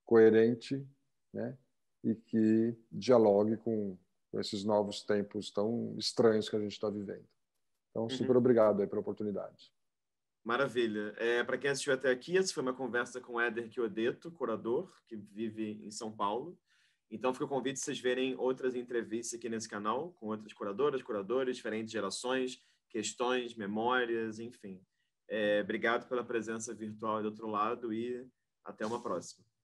S3: coerente, né? E que dialogue com, com esses novos tempos tão estranhos que a gente está vivendo. Então, uhum. super uhum. obrigado aí pela oportunidade.
S2: Maravilha. É, Para quem assistiu até aqui, essa foi uma conversa com Éder Chiodeto, curador, que vive em São Paulo. Então fica o convite vocês verem outras entrevistas aqui nesse canal com outras curadoras, curadores, diferentes gerações, questões, memórias, enfim. É, obrigado pela presença virtual do outro lado e até uma próxima.